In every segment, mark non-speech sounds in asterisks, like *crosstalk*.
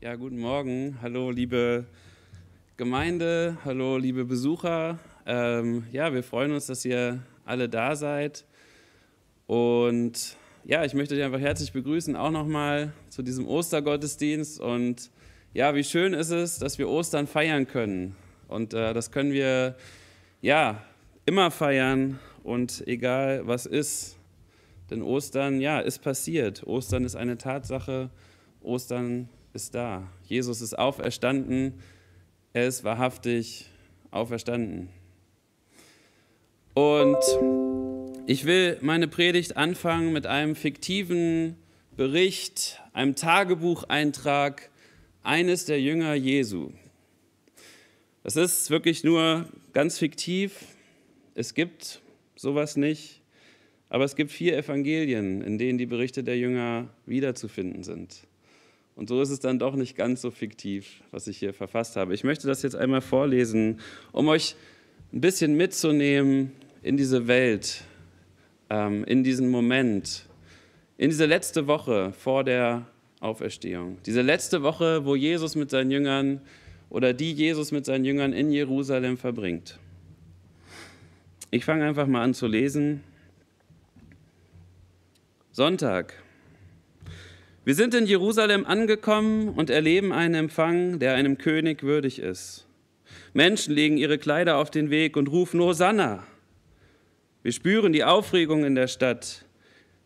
Ja, guten Morgen. Hallo, liebe Gemeinde. Hallo, liebe Besucher. Ähm, ja, wir freuen uns, dass ihr alle da seid. Und ja, ich möchte dich einfach herzlich begrüßen, auch nochmal zu diesem Ostergottesdienst. Und ja, wie schön ist es, dass wir Ostern feiern können. Und äh, das können wir ja immer feiern und egal was ist. Denn Ostern, ja, ist passiert. Ostern ist eine Tatsache. Ostern ist da. Jesus ist auferstanden. Er ist wahrhaftig auferstanden. Und ich will meine Predigt anfangen mit einem fiktiven Bericht, einem Tagebucheintrag eines der Jünger Jesu. Das ist wirklich nur ganz fiktiv. Es gibt sowas nicht. Aber es gibt vier Evangelien, in denen die Berichte der Jünger wiederzufinden sind. Und so ist es dann doch nicht ganz so fiktiv, was ich hier verfasst habe. Ich möchte das jetzt einmal vorlesen, um euch ein bisschen mitzunehmen in diese Welt, ähm, in diesen Moment, in diese letzte Woche vor der Auferstehung. Diese letzte Woche, wo Jesus mit seinen Jüngern oder die Jesus mit seinen Jüngern in Jerusalem verbringt. Ich fange einfach mal an zu lesen. Sonntag, wir sind in Jerusalem angekommen und erleben einen Empfang, der einem König würdig ist. Menschen legen ihre Kleider auf den Weg und rufen Hosanna. Wir spüren die Aufregung in der Stadt.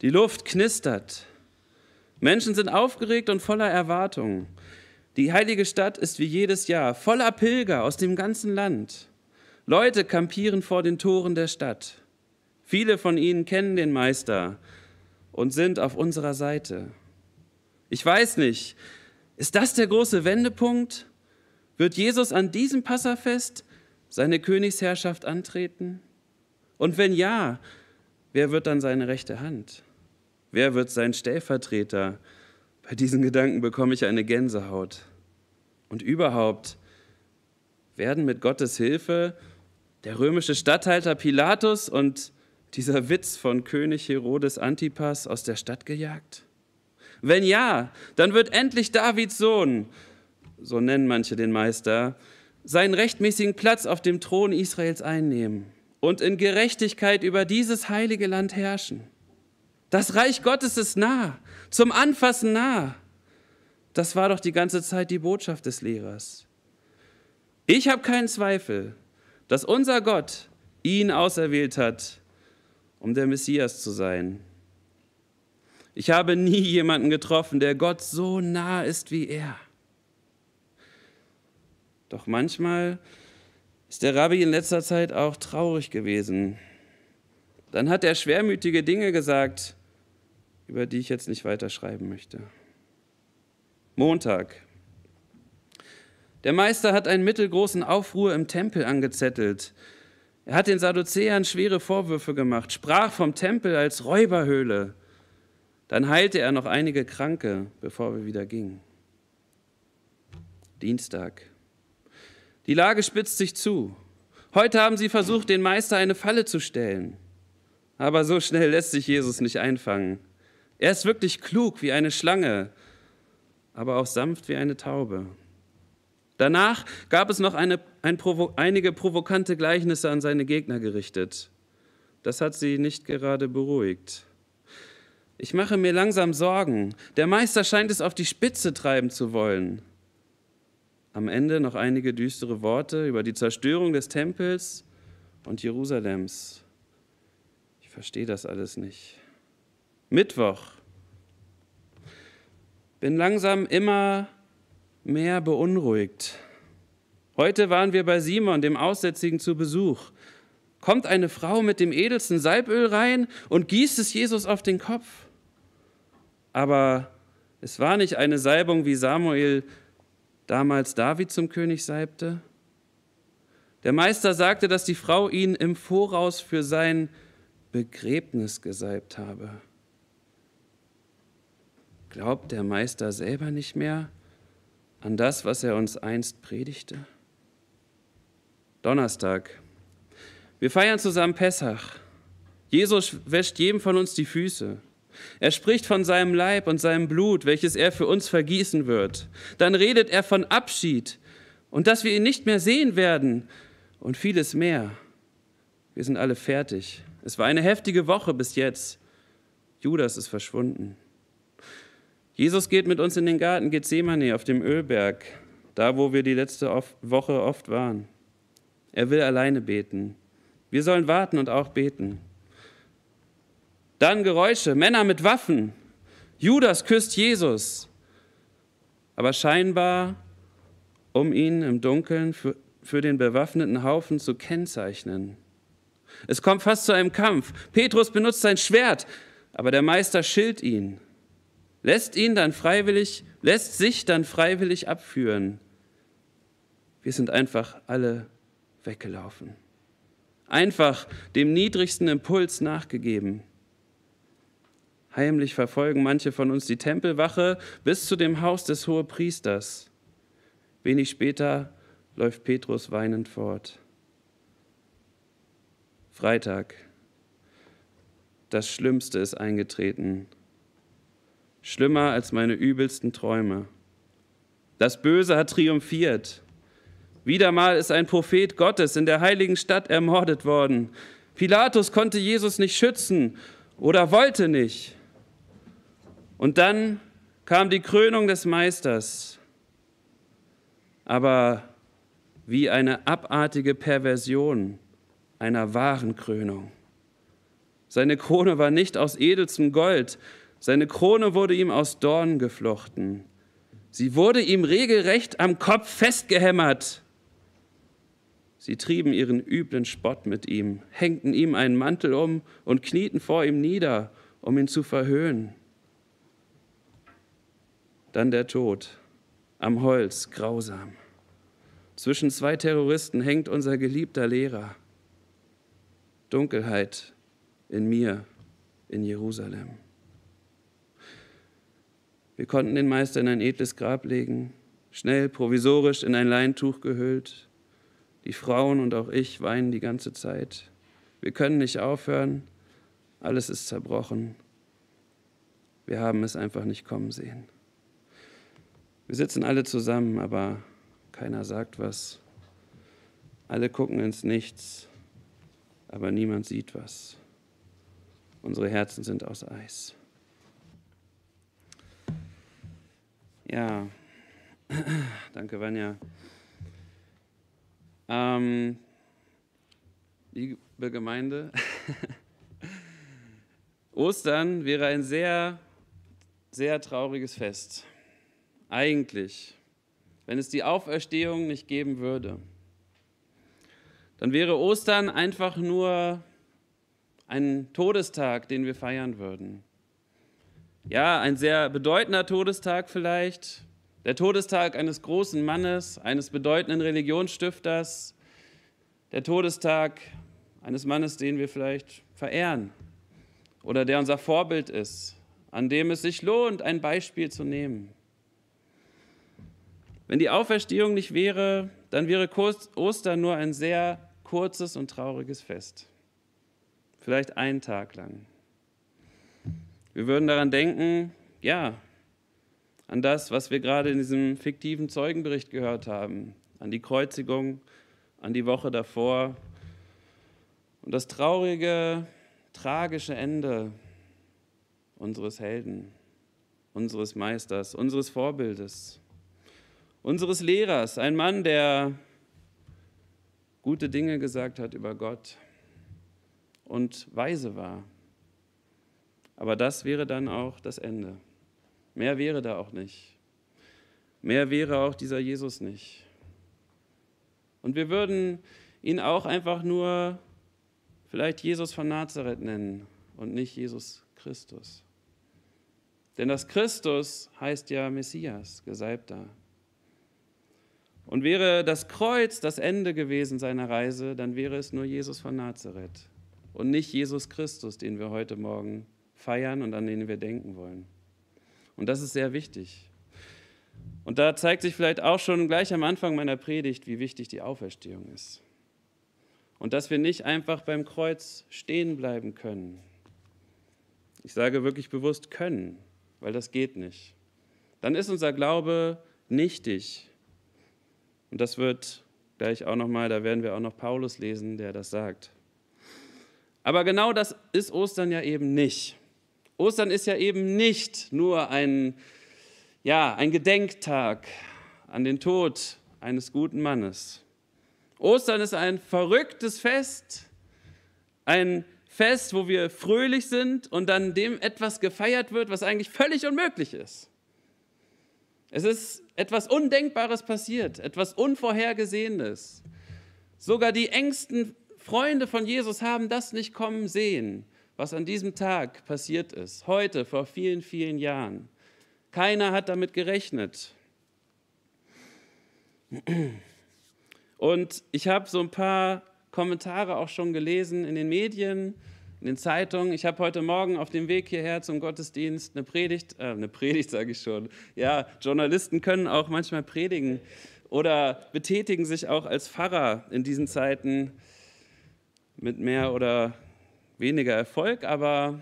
Die Luft knistert. Menschen sind aufgeregt und voller Erwartung. Die heilige Stadt ist wie jedes Jahr voller Pilger aus dem ganzen Land. Leute kampieren vor den Toren der Stadt. Viele von ihnen kennen den Meister und sind auf unserer Seite. Ich weiß nicht, ist das der große Wendepunkt? Wird Jesus an diesem Passafest seine Königsherrschaft antreten? Und wenn ja, wer wird dann seine rechte Hand? Wer wird sein Stellvertreter? Bei diesen Gedanken bekomme ich eine Gänsehaut. Und überhaupt, werden mit Gottes Hilfe der römische Statthalter Pilatus und dieser Witz von König Herodes Antipas aus der Stadt gejagt? Wenn ja, dann wird endlich Davids Sohn, so nennen manche den Meister, seinen rechtmäßigen Platz auf dem Thron Israels einnehmen und in Gerechtigkeit über dieses heilige Land herrschen. Das Reich Gottes ist nah, zum Anfassen nah. Das war doch die ganze Zeit die Botschaft des Lehrers. Ich habe keinen Zweifel, dass unser Gott ihn auserwählt hat, um der Messias zu sein, ich habe nie jemanden getroffen, der Gott so nah ist wie er. Doch manchmal ist der Rabbi in letzter Zeit auch traurig gewesen. Dann hat er schwermütige Dinge gesagt, über die ich jetzt nicht weiter schreiben möchte. Montag. Der Meister hat einen mittelgroßen Aufruhr im Tempel angezettelt. Er hat den Sadduzäern schwere Vorwürfe gemacht, sprach vom Tempel als Räuberhöhle dann heilte er noch einige Kranke, bevor wir wieder gingen. Dienstag. Die Lage spitzt sich zu. Heute haben sie versucht, den Meister eine Falle zu stellen. Aber so schnell lässt sich Jesus nicht einfangen. Er ist wirklich klug wie eine Schlange, aber auch sanft wie eine Taube. Danach gab es noch eine, ein Provo einige provokante Gleichnisse an seine Gegner gerichtet. Das hat sie nicht gerade beruhigt. Ich mache mir langsam Sorgen. Der Meister scheint es auf die Spitze treiben zu wollen. Am Ende noch einige düstere Worte über die Zerstörung des Tempels und Jerusalems. Ich verstehe das alles nicht. Mittwoch. Bin langsam immer mehr beunruhigt. Heute waren wir bei Simon, dem Aussätzigen, zu Besuch. Kommt eine Frau mit dem edelsten Salböl rein und gießt es Jesus auf den Kopf aber es war nicht eine Salbung, wie Samuel damals David zum König salbte. Der Meister sagte, dass die Frau ihn im Voraus für sein Begräbnis gesalbt habe. Glaubt der Meister selber nicht mehr an das, was er uns einst predigte? Donnerstag. Wir feiern zusammen Pessach. Jesus wäscht jedem von uns die Füße. Er spricht von seinem Leib und seinem Blut, welches er für uns vergießen wird. Dann redet er von Abschied und dass wir ihn nicht mehr sehen werden und vieles mehr. Wir sind alle fertig. Es war eine heftige Woche bis jetzt. Judas ist verschwunden. Jesus geht mit uns in den Garten Gethsemane auf dem Ölberg, da wo wir die letzte Woche oft waren. Er will alleine beten. Wir sollen warten und auch beten. Dann Geräusche, Männer mit Waffen. Judas küsst Jesus. Aber scheinbar, um ihn im Dunkeln für, für den bewaffneten Haufen zu kennzeichnen. Es kommt fast zu einem Kampf. Petrus benutzt sein Schwert, aber der Meister schilt ihn. Lässt ihn dann freiwillig, lässt sich dann freiwillig abführen. Wir sind einfach alle weggelaufen. Einfach dem niedrigsten Impuls nachgegeben. Heimlich verfolgen manche von uns die Tempelwache bis zu dem Haus des Hohepriesters. Wenig später läuft Petrus weinend fort. Freitag. Das Schlimmste ist eingetreten. Schlimmer als meine übelsten Träume. Das Böse hat triumphiert. Wieder mal ist ein Prophet Gottes in der heiligen Stadt ermordet worden. Pilatus konnte Jesus nicht schützen oder wollte nicht. Und dann kam die Krönung des Meisters, aber wie eine abartige Perversion einer wahren Krönung. Seine Krone war nicht aus edelstem Gold, seine Krone wurde ihm aus Dorn geflochten. Sie wurde ihm regelrecht am Kopf festgehämmert. Sie trieben ihren üblen Spott mit ihm, hängten ihm einen Mantel um und knieten vor ihm nieder, um ihn zu verhöhnen dann der Tod, am Holz, grausam. Zwischen zwei Terroristen hängt unser geliebter Lehrer. Dunkelheit in mir, in Jerusalem. Wir konnten den Meister in ein edles Grab legen, schnell provisorisch in ein Leintuch gehüllt. Die Frauen und auch ich weinen die ganze Zeit. Wir können nicht aufhören, alles ist zerbrochen. Wir haben es einfach nicht kommen sehen. Wir sitzen alle zusammen, aber keiner sagt was. Alle gucken ins Nichts, aber niemand sieht was. Unsere Herzen sind aus Eis. Ja, *clears throat* danke, Vanja. Ähm, liebe Gemeinde, *laughs* Ostern wäre ein sehr, sehr trauriges Fest eigentlich, wenn es die Auferstehung nicht geben würde, dann wäre Ostern einfach nur ein Todestag, den wir feiern würden. Ja, ein sehr bedeutender Todestag vielleicht, der Todestag eines großen Mannes, eines bedeutenden Religionsstifters, der Todestag eines Mannes, den wir vielleicht verehren oder der unser Vorbild ist, an dem es sich lohnt, ein Beispiel zu nehmen. Wenn die Auferstehung nicht wäre, dann wäre Ostern nur ein sehr kurzes und trauriges Fest. Vielleicht einen Tag lang. Wir würden daran denken, ja, an das, was wir gerade in diesem fiktiven Zeugenbericht gehört haben, an die Kreuzigung, an die Woche davor und das traurige, tragische Ende unseres Helden, unseres Meisters, unseres Vorbildes unseres Lehrers, ein Mann, der gute Dinge gesagt hat über Gott und weise war. Aber das wäre dann auch das Ende. Mehr wäre da auch nicht. Mehr wäre auch dieser Jesus nicht. Und wir würden ihn auch einfach nur vielleicht Jesus von Nazareth nennen und nicht Jesus Christus. Denn das Christus heißt ja Messias, Gesalbter, und wäre das Kreuz das Ende gewesen seiner Reise, dann wäre es nur Jesus von Nazareth und nicht Jesus Christus, den wir heute Morgen feiern und an den wir denken wollen. Und das ist sehr wichtig. Und da zeigt sich vielleicht auch schon gleich am Anfang meiner Predigt, wie wichtig die Auferstehung ist. Und dass wir nicht einfach beim Kreuz stehen bleiben können. Ich sage wirklich bewusst können, weil das geht nicht. Dann ist unser Glaube nichtig, und das wird gleich auch nochmal, da werden wir auch noch Paulus lesen, der das sagt. Aber genau das ist Ostern ja eben nicht. Ostern ist ja eben nicht nur ein, ja, ein Gedenktag an den Tod eines guten Mannes. Ostern ist ein verrücktes Fest, ein Fest, wo wir fröhlich sind und dann dem etwas gefeiert wird, was eigentlich völlig unmöglich ist. Es ist etwas Undenkbares passiert, etwas Unvorhergesehenes. Sogar die engsten Freunde von Jesus haben das nicht kommen sehen, was an diesem Tag passiert ist, heute vor vielen, vielen Jahren. Keiner hat damit gerechnet. Und ich habe so ein paar Kommentare auch schon gelesen in den Medien, in den Zeitungen. Ich habe heute Morgen auf dem Weg hierher zum Gottesdienst eine Predigt, äh, eine Predigt sage ich schon. Ja, Journalisten können auch manchmal predigen oder betätigen sich auch als Pfarrer in diesen Zeiten mit mehr oder weniger Erfolg, aber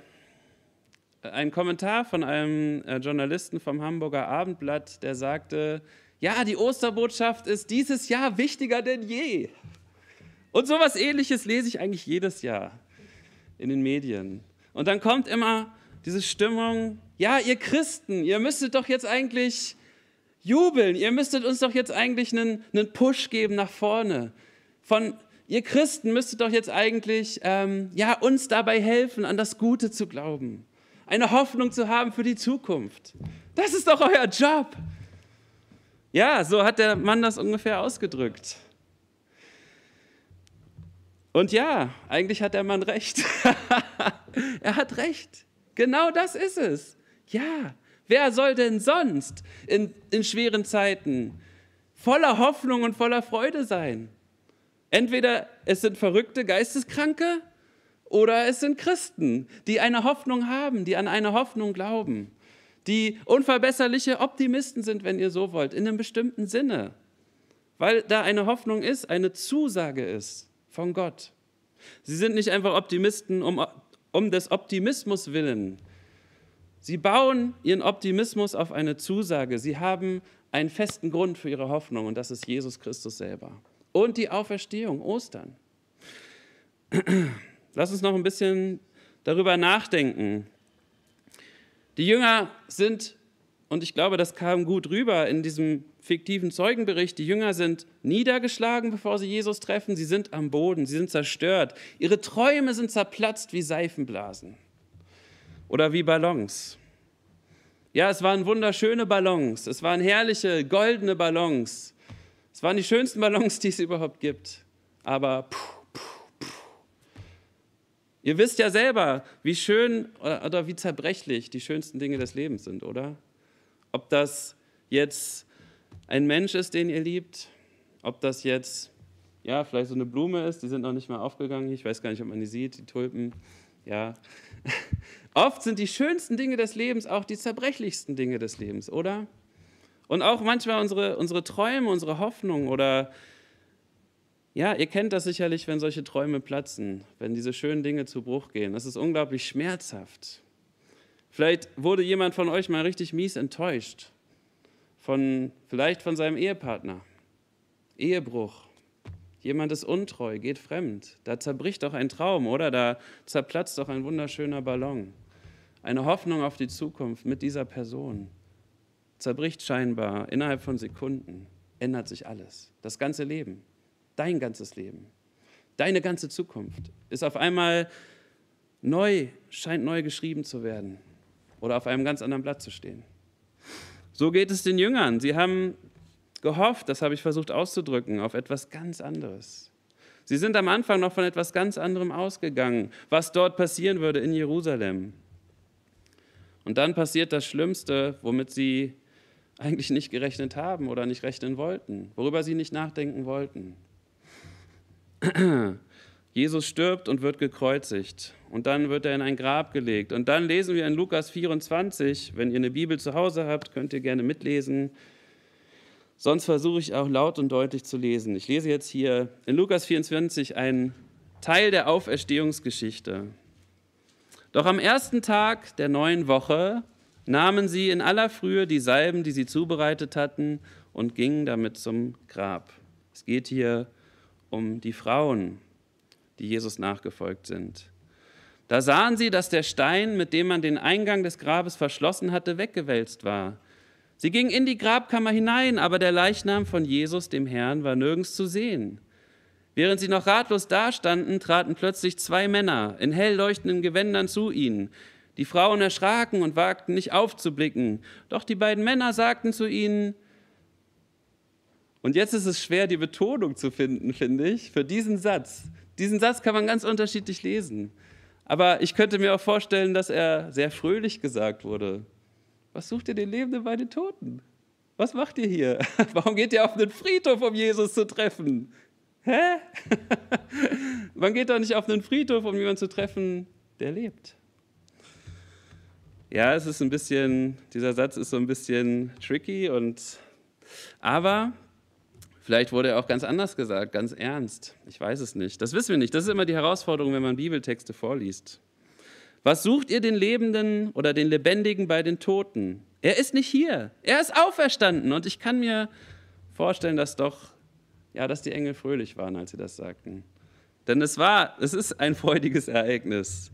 ein Kommentar von einem äh, Journalisten vom Hamburger Abendblatt, der sagte, ja, die Osterbotschaft ist dieses Jahr wichtiger denn je. Und sowas ähnliches lese ich eigentlich jedes Jahr in den Medien. Und dann kommt immer diese Stimmung, ja, ihr Christen, ihr müsstet doch jetzt eigentlich jubeln, ihr müsstet uns doch jetzt eigentlich einen, einen Push geben nach vorne. Von, ihr Christen müsstet doch jetzt eigentlich, ähm, ja, uns dabei helfen, an das Gute zu glauben, eine Hoffnung zu haben für die Zukunft. Das ist doch euer Job. Ja, so hat der Mann das ungefähr ausgedrückt. Und ja, eigentlich hat der Mann recht. *laughs* er hat recht. Genau das ist es. Ja, wer soll denn sonst in, in schweren Zeiten voller Hoffnung und voller Freude sein? Entweder es sind verrückte Geisteskranke oder es sind Christen, die eine Hoffnung haben, die an eine Hoffnung glauben, die unverbesserliche Optimisten sind, wenn ihr so wollt, in einem bestimmten Sinne, weil da eine Hoffnung ist, eine Zusage ist von Gott. Sie sind nicht einfach Optimisten um, um des Optimismus willen. Sie bauen ihren Optimismus auf eine Zusage. Sie haben einen festen Grund für ihre Hoffnung und das ist Jesus Christus selber. Und die Auferstehung, Ostern. *clears throat* Lass uns noch ein bisschen darüber nachdenken. Die Jünger sind und ich glaube, das kam gut rüber in diesem fiktiven Zeugenbericht, die Jünger sind niedergeschlagen, bevor sie Jesus treffen, sie sind am Boden, sie sind zerstört, ihre Träume sind zerplatzt wie Seifenblasen oder wie Ballons. Ja, es waren wunderschöne Ballons, es waren herrliche, goldene Ballons, es waren die schönsten Ballons, die es überhaupt gibt, aber puh, Ihr wisst ja selber, wie schön oder wie zerbrechlich die schönsten Dinge des Lebens sind, oder? Ob das jetzt ein Mensch ist, den ihr liebt, ob das jetzt ja, vielleicht so eine Blume ist, die sind noch nicht mal aufgegangen. Ich weiß gar nicht, ob man die sieht, die Tulpen. Ja. *laughs* Oft sind die schönsten Dinge des Lebens auch die zerbrechlichsten Dinge des Lebens, oder? Und auch manchmal unsere, unsere Träume, unsere Hoffnungen oder ja, ihr kennt das sicherlich, wenn solche Träume platzen, wenn diese schönen Dinge zu Bruch gehen. Das ist unglaublich schmerzhaft. Vielleicht wurde jemand von euch mal richtig mies enttäuscht. Von, vielleicht von seinem Ehepartner. Ehebruch. Jemand ist untreu, geht fremd. Da zerbricht doch ein Traum, oder? Da zerplatzt doch ein wunderschöner Ballon. Eine Hoffnung auf die Zukunft mit dieser Person zerbricht scheinbar innerhalb von Sekunden. Ändert sich alles. Das ganze Leben. Dein ganzes Leben. Deine ganze Zukunft ist auf einmal neu, scheint neu geschrieben zu werden oder auf einem ganz anderen Blatt zu stehen. So geht es den Jüngern. Sie haben gehofft, das habe ich versucht auszudrücken, auf etwas ganz anderes. Sie sind am Anfang noch von etwas ganz anderem ausgegangen, was dort passieren würde in Jerusalem. Und dann passiert das Schlimmste, womit sie eigentlich nicht gerechnet haben oder nicht rechnen wollten, worüber sie nicht nachdenken wollten. *clears throat* Jesus stirbt und wird gekreuzigt und dann wird er in ein Grab gelegt. Und dann lesen wir in Lukas 24, wenn ihr eine Bibel zu Hause habt, könnt ihr gerne mitlesen. Sonst versuche ich auch laut und deutlich zu lesen. Ich lese jetzt hier in Lukas 24 einen Teil der Auferstehungsgeschichte. Doch am ersten Tag der neuen Woche nahmen sie in aller Frühe die Salben, die sie zubereitet hatten, und gingen damit zum Grab. Es geht hier um die Frauen, die Jesus nachgefolgt sind. Da sahen sie, dass der Stein, mit dem man den Eingang des Grabes verschlossen hatte, weggewälzt war. Sie gingen in die Grabkammer hinein, aber der Leichnam von Jesus, dem Herrn, war nirgends zu sehen. Während sie noch ratlos dastanden, traten plötzlich zwei Männer in hell leuchtenden Gewändern zu ihnen. Die Frauen erschraken und wagten nicht aufzublicken. Doch die beiden Männer sagten zu ihnen, und jetzt ist es schwer, die Betonung zu finden, finde ich, für diesen Satz. Diesen Satz kann man ganz unterschiedlich lesen. Aber ich könnte mir auch vorstellen, dass er sehr fröhlich gesagt wurde. Was sucht ihr den Lebenden bei den Toten? Was macht ihr hier? *laughs* Warum geht ihr auf einen Friedhof, um Jesus zu treffen? Hä? *laughs* man geht doch nicht auf einen Friedhof, um jemanden zu treffen, der lebt. Ja, es ist ein bisschen, dieser Satz ist so ein bisschen tricky und aber Vielleicht wurde er auch ganz anders gesagt, ganz ernst. Ich weiß es nicht. Das wissen wir nicht. Das ist immer die Herausforderung, wenn man Bibeltexte vorliest. Was sucht ihr den Lebenden oder den Lebendigen bei den Toten? Er ist nicht hier. Er ist auferstanden. Und ich kann mir vorstellen, dass doch, ja, dass die Engel fröhlich waren, als sie das sagten. Denn es war, es ist ein freudiges Ereignis.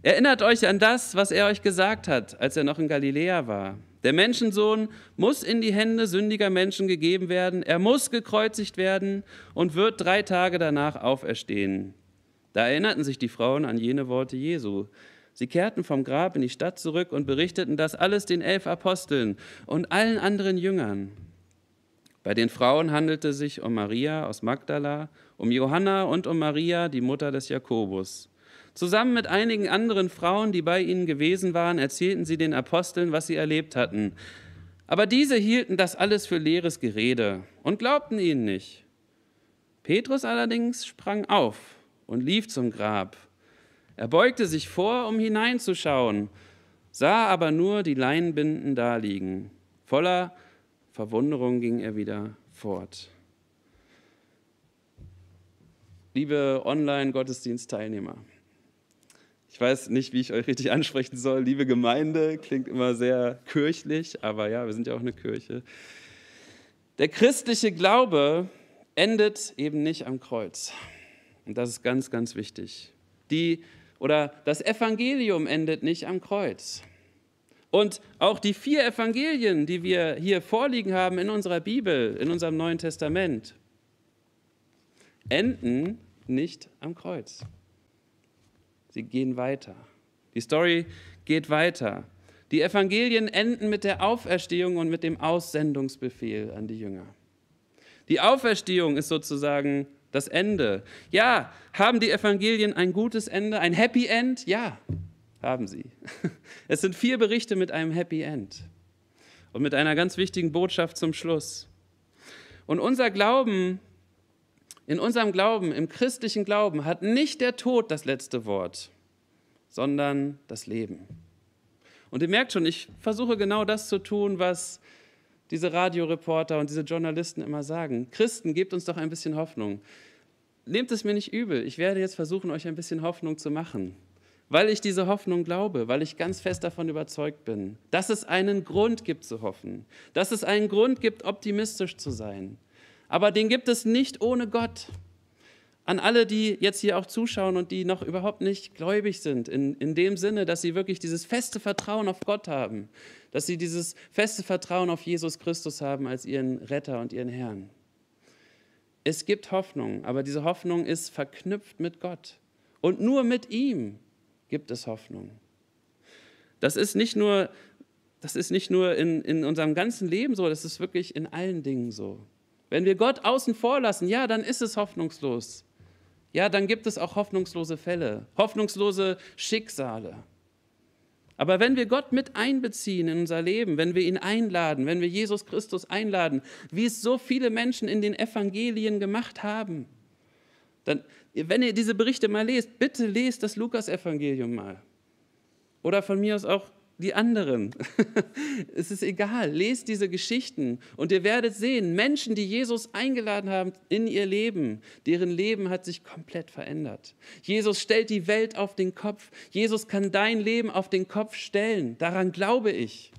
Erinnert euch an das, was er euch gesagt hat, als er noch in Galiläa war. Der Menschensohn muss in die Hände sündiger Menschen gegeben werden, er muss gekreuzigt werden und wird drei Tage danach auferstehen. Da erinnerten sich die Frauen an jene Worte Jesu. Sie kehrten vom Grab in die Stadt zurück und berichteten das alles den elf Aposteln und allen anderen Jüngern. Bei den Frauen handelte es sich um Maria aus Magdala, um Johanna und um Maria, die Mutter des Jakobus. Zusammen mit einigen anderen Frauen, die bei ihnen gewesen waren, erzählten sie den Aposteln, was sie erlebt hatten. Aber diese hielten das alles für leeres Gerede und glaubten ihnen nicht. Petrus allerdings sprang auf und lief zum Grab. Er beugte sich vor, um hineinzuschauen, sah aber nur die Leinbinden daliegen. Voller Verwunderung ging er wieder fort. Liebe online gottesdienst teilnehmer ich weiß nicht, wie ich euch richtig ansprechen soll. Liebe Gemeinde klingt immer sehr kirchlich, aber ja, wir sind ja auch eine Kirche. Der christliche Glaube endet eben nicht am Kreuz. Und das ist ganz, ganz wichtig. Die oder das Evangelium endet nicht am Kreuz. Und auch die vier Evangelien, die wir hier vorliegen haben in unserer Bibel, in unserem Neuen Testament, enden nicht am Kreuz. Sie gehen weiter. Die Story geht weiter. Die Evangelien enden mit der Auferstehung und mit dem Aussendungsbefehl an die Jünger. Die Auferstehung ist sozusagen das Ende. Ja, haben die Evangelien ein gutes Ende, ein Happy End? Ja, haben sie. *laughs* Es sind vier Berichte mit einem Happy End und mit einer ganz wichtigen Botschaft zum Schluss. Und unser Glauben in unserem Glauben, im christlichen Glauben, hat nicht der Tod das letzte Wort, sondern das Leben. Und ihr merkt schon, ich versuche genau das zu tun, was diese Radioreporter und diese Journalisten immer sagen. Christen, gebt uns doch ein bisschen Hoffnung. Nehmt es mir nicht übel, ich werde jetzt versuchen, euch ein bisschen Hoffnung zu machen, weil ich diese Hoffnung glaube, weil ich ganz fest davon überzeugt bin, dass es einen Grund gibt zu hoffen, dass es einen Grund gibt, optimistisch zu sein, aber den gibt es nicht ohne Gott. An alle, die jetzt hier auch zuschauen und die noch überhaupt nicht gläubig sind, in, in dem Sinne, dass sie wirklich dieses feste Vertrauen auf Gott haben, dass sie dieses feste Vertrauen auf Jesus Christus haben als ihren Retter und ihren Herrn. Es gibt Hoffnung, aber diese Hoffnung ist verknüpft mit Gott. Und nur mit ihm gibt es Hoffnung. Das ist nicht nur, das ist nicht nur in, in unserem ganzen Leben so, das ist wirklich in allen Dingen so. Wenn wir Gott außen vor lassen, ja, dann ist es hoffnungslos. Ja, dann gibt es auch hoffnungslose Fälle, hoffnungslose Schicksale. Aber wenn wir Gott mit einbeziehen in unser Leben, wenn wir ihn einladen, wenn wir Jesus Christus einladen, wie es so viele Menschen in den Evangelien gemacht haben, dann, wenn ihr diese Berichte mal lest, bitte lest das Lukas-Evangelium mal. Oder von mir aus auch die anderen. *laughs* es ist egal. Lest diese Geschichten und ihr werdet sehen, Menschen, die Jesus eingeladen haben in ihr Leben, deren Leben hat sich komplett verändert. Jesus stellt die Welt auf den Kopf. Jesus kann dein Leben auf den Kopf stellen. Daran glaube ich.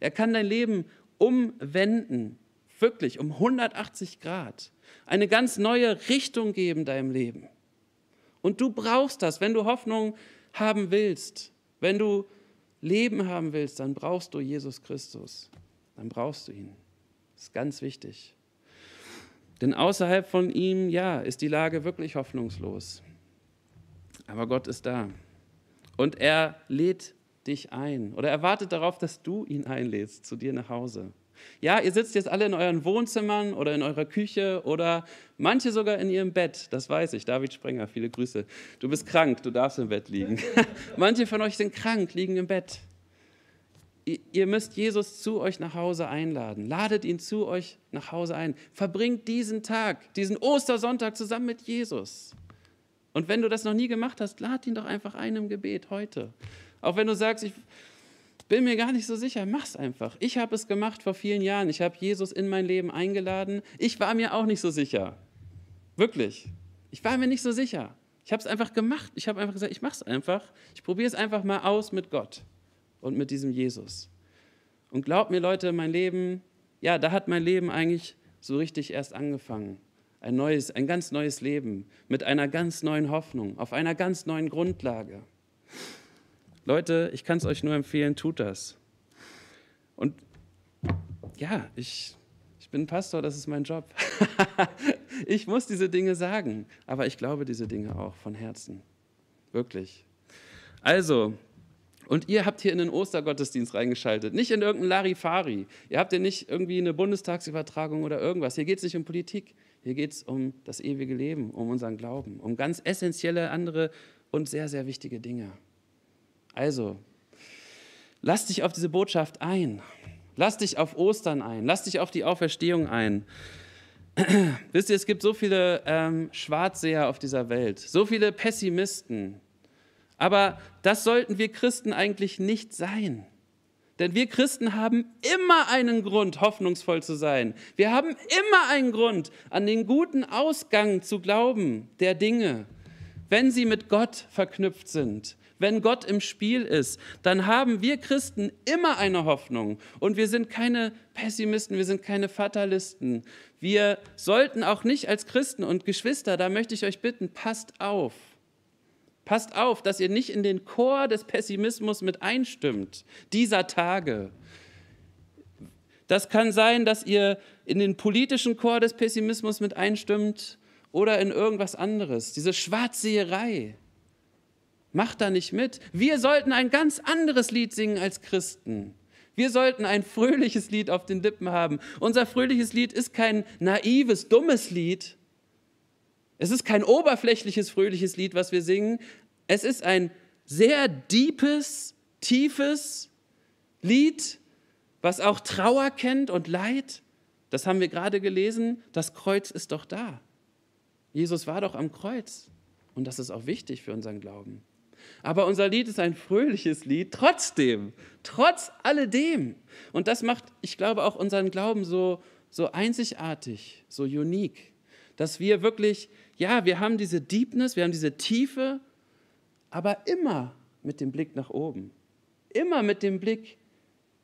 Er kann dein Leben umwenden. Wirklich um 180 Grad. Eine ganz neue Richtung geben deinem Leben. Und du brauchst das, wenn du Hoffnung haben willst, wenn du Leben haben willst, dann brauchst du Jesus Christus. Dann brauchst du ihn. Das ist ganz wichtig. Denn außerhalb von ihm, ja, ist die Lage wirklich hoffnungslos. Aber Gott ist da. Und er lädt dich ein oder er wartet darauf, dass du ihn einlädst zu dir nach Hause. Ja, ihr sitzt jetzt alle in euren Wohnzimmern oder in eurer Küche oder manche sogar in ihrem Bett. Das weiß ich. David Sprenger, viele Grüße. Du bist krank, du darfst im Bett liegen. *laughs* manche von euch sind krank, liegen im Bett. Ihr müsst Jesus zu euch nach Hause einladen. Ladet ihn zu euch nach Hause ein. Verbringt diesen Tag, diesen Ostersonntag zusammen mit Jesus. Und wenn du das noch nie gemacht hast, lad ihn doch einfach ein im Gebet heute. Auch wenn du sagst, ich, bin mir gar nicht so sicher, mach's einfach. Ich habe es gemacht vor vielen Jahren. Ich habe Jesus in mein Leben eingeladen. Ich war mir auch nicht so sicher. Wirklich. Ich war mir nicht so sicher. Ich habe es einfach gemacht. Ich habe einfach gesagt, ich mache es einfach. Ich probiere es einfach mal aus mit Gott und mit diesem Jesus. Und glaubt mir, Leute, mein Leben, ja, da hat mein Leben eigentlich so richtig erst angefangen. Ein neues, ein ganz neues Leben mit einer ganz neuen Hoffnung, auf einer ganz neuen Grundlage. Leute, ich kann es euch nur empfehlen, tut das. Und ja, ich, ich bin Pastor, das ist mein Job. *laughs* ich muss diese Dinge sagen, aber ich glaube diese Dinge auch von Herzen. Wirklich. Also, und ihr habt hier in den Ostergottesdienst reingeschaltet, nicht in irgendein Larifari. Ihr habt hier nicht irgendwie eine Bundestagsübertragung oder irgendwas. Hier geht es nicht um Politik. Hier geht es um das ewige Leben, um unseren Glauben, um ganz essentielle andere und sehr, sehr wichtige Dinge. Also, lass dich auf diese Botschaft ein. Lass dich auf Ostern ein. Lass dich auf die Auferstehung ein. *clears throat* Wisst ihr, es gibt so viele ähm, Schwarzseher auf dieser Welt, so viele Pessimisten. Aber das sollten wir Christen eigentlich nicht sein. Denn wir Christen haben immer einen Grund, hoffnungsvoll zu sein. Wir haben immer einen Grund, an den guten Ausgang zu glauben der Dinge, wenn sie mit Gott verknüpft sind. Wenn Gott im Spiel ist, dann haben wir Christen immer eine Hoffnung. Und wir sind keine Pessimisten, wir sind keine Fatalisten. Wir sollten auch nicht als Christen und Geschwister, da möchte ich euch bitten, passt auf. Passt auf, dass ihr nicht in den Chor des Pessimismus mit einstimmt, dieser Tage. Das kann sein, dass ihr in den politischen Chor des Pessimismus mit einstimmt oder in irgendwas anderes. Diese Schwarzseherei. Mach da nicht mit. Wir sollten ein ganz anderes Lied singen als Christen. Wir sollten ein fröhliches Lied auf den Lippen haben. Unser fröhliches Lied ist kein naives, dummes Lied. Es ist kein oberflächliches, fröhliches Lied, was wir singen. Es ist ein sehr deepes, tiefes Lied, was auch Trauer kennt und Leid. Das haben wir gerade gelesen. Das Kreuz ist doch da. Jesus war doch am Kreuz. Und das ist auch wichtig für unseren Glauben. Aber unser Lied ist ein fröhliches Lied, trotzdem, trotz alledem. Und das macht, ich glaube, auch unseren Glauben so, so einzigartig, so unique, dass wir wirklich, ja, wir haben diese Deepness, wir haben diese Tiefe, aber immer mit dem Blick nach oben, immer mit dem Blick,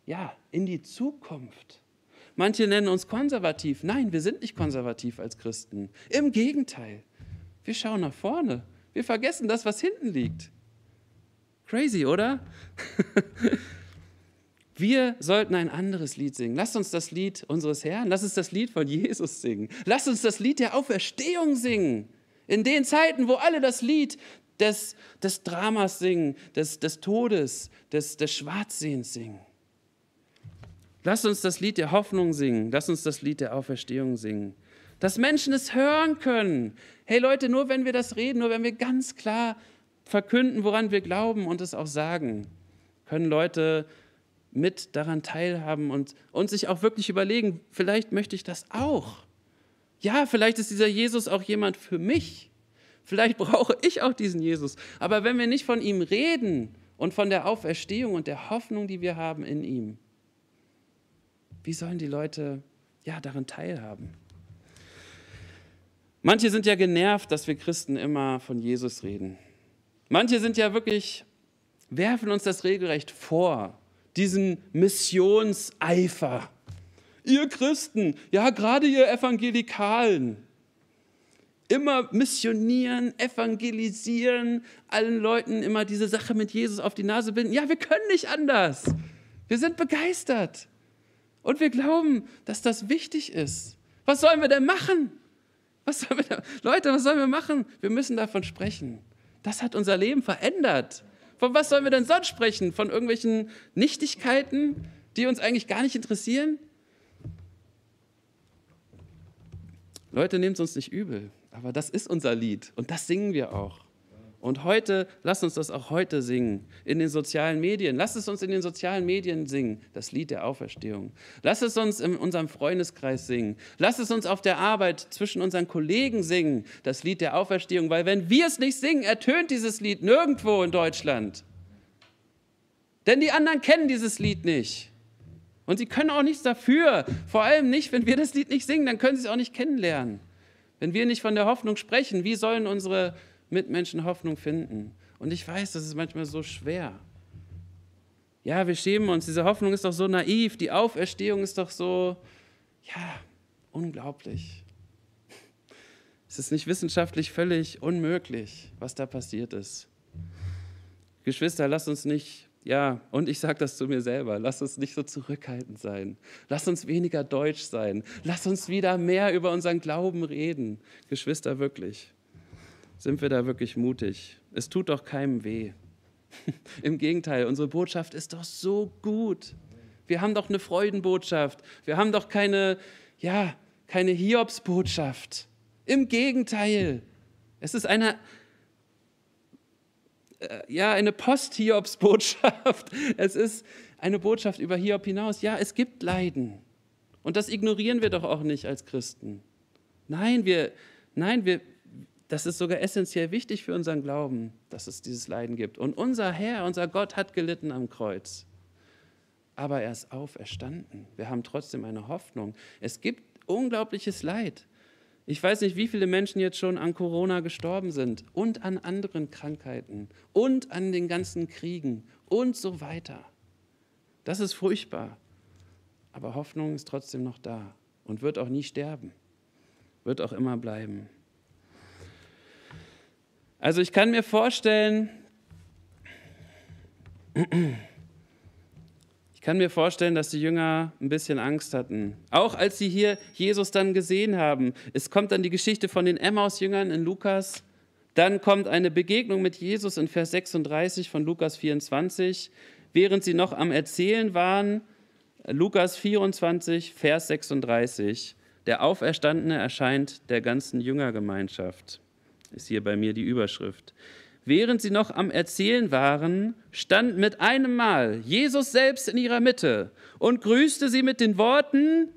ja, in die Zukunft. Manche nennen uns konservativ. Nein, wir sind nicht konservativ als Christen. Im Gegenteil, wir schauen nach vorne. Wir vergessen das, was hinten liegt. Crazy, oder? *laughs* Wir sollten ein anderes Lied singen. Lasst uns das Lied unseres Herrn, lasst uns das Lied von Jesus singen. Lasst uns das Lied der Auferstehung singen. In den Zeiten, wo alle das Lied des, des Dramas singen, des, des Todes, des, des Schwarzsehens singen. Lasst uns das Lied der Hoffnung singen. Lasst uns das Lied der Auferstehung singen. Dass Menschen es hören können. Hey Leute, nur wenn wir das reden, nur wenn wir ganz klar verkünden, woran wir glauben und es auch sagen. Können Leute mit daran teilhaben und, und sich auch wirklich überlegen, vielleicht möchte ich das auch. Ja, vielleicht ist dieser Jesus auch jemand für mich. Vielleicht brauche ich auch diesen Jesus. Aber wenn wir nicht von ihm reden und von der Auferstehung und der Hoffnung, die wir haben in ihm, wie sollen die Leute ja daran teilhaben? Manche sind ja genervt, dass wir Christen immer von Jesus reden. Manche sind ja wirklich, werfen uns das regelrecht vor, diesen Missionseifer. Ihr Christen, ja gerade ihr Evangelikalen, immer missionieren, evangelisieren, allen Leuten immer diese Sache mit Jesus auf die Nase binden. Ja, wir können nicht anders. Wir sind begeistert. Und wir glauben, dass das wichtig ist. Was sollen wir denn machen? Was sollen wir da, Leute, was sollen wir machen? Wir müssen davon sprechen. Das hat unser Leben verändert. Von was sollen wir denn sonst sprechen? Von irgendwelchen Nichtigkeiten, die uns eigentlich gar nicht interessieren? Leute, nehmt es uns nicht übel, aber das ist unser Lied und das singen wir auch. Und heute, lasst uns das auch heute singen, in den sozialen Medien. Lasst es uns in den sozialen Medien singen, das Lied der Auferstehung. Lasst es uns in unserem Freundeskreis singen. Lasst es uns auf der Arbeit zwischen unseren Kollegen singen, das Lied der Auferstehung. Weil wenn wir es nicht singen, ertönt dieses Lied nirgendwo in Deutschland. Denn die anderen kennen dieses Lied nicht. Und sie können auch nichts dafür. Vor allem nicht, wenn wir das Lied nicht singen, dann können sie es auch nicht kennenlernen. Wenn wir nicht von der Hoffnung sprechen, wie sollen unsere Mitmenschen Hoffnung finden. Und ich weiß, das ist manchmal so schwer. Ja, wir schämen uns, diese Hoffnung ist doch so naiv, die Auferstehung ist doch so, ja, unglaublich. *laughs* Es ist nicht wissenschaftlich völlig unmöglich, was da passiert ist. Geschwister, lasst uns nicht, ja, und ich sage das zu mir selber, lasst uns nicht so zurückhaltend sein. Lasst uns weniger deutsch sein. Lasst uns wieder mehr über unseren Glauben reden. Geschwister, wirklich. Sind wir da wirklich mutig? Es tut doch keinem weh. *laughs* Im Gegenteil, unsere Botschaft ist doch so gut. Wir haben doch eine Freudenbotschaft. Wir haben doch keine, ja, keine Hiobsbotschaft. Im Gegenteil, es ist eine, äh, ja, eine post hiobsbotschaft *laughs* Es ist eine Botschaft über Hiob hinaus. Ja, es gibt Leiden. Und das ignorieren wir doch auch nicht als Christen. Nein, wir, nein, wir, das ist sogar essentiell wichtig für unseren Glauben, dass es dieses Leiden gibt. Und unser Herr, unser Gott hat gelitten am Kreuz. Aber er ist auferstanden. Wir haben trotzdem eine Hoffnung. Es gibt unglaubliches Leid. Ich weiß nicht, wie viele Menschen jetzt schon an Corona gestorben sind und an anderen Krankheiten und an den ganzen Kriegen und so weiter. Das ist furchtbar. Aber Hoffnung ist trotzdem noch da und wird auch nie sterben, wird auch immer bleiben. Also ich kann mir vorstellen, ich kann mir vorstellen, dass die Jünger ein bisschen Angst hatten. Auch als sie hier Jesus dann gesehen haben. Es kommt dann die Geschichte von den Emmaus-Jüngern in Lukas. Dann kommt eine Begegnung mit Jesus in Vers 36 von Lukas 24, während sie noch am Erzählen waren. Lukas 24, Vers 36. Der Auferstandene erscheint der ganzen Jüngergemeinschaft ist hier bei mir die Überschrift. Während sie noch am Erzählen waren, stand mit einem Mal Jesus selbst in ihrer Mitte und grüßte sie mit den Worten,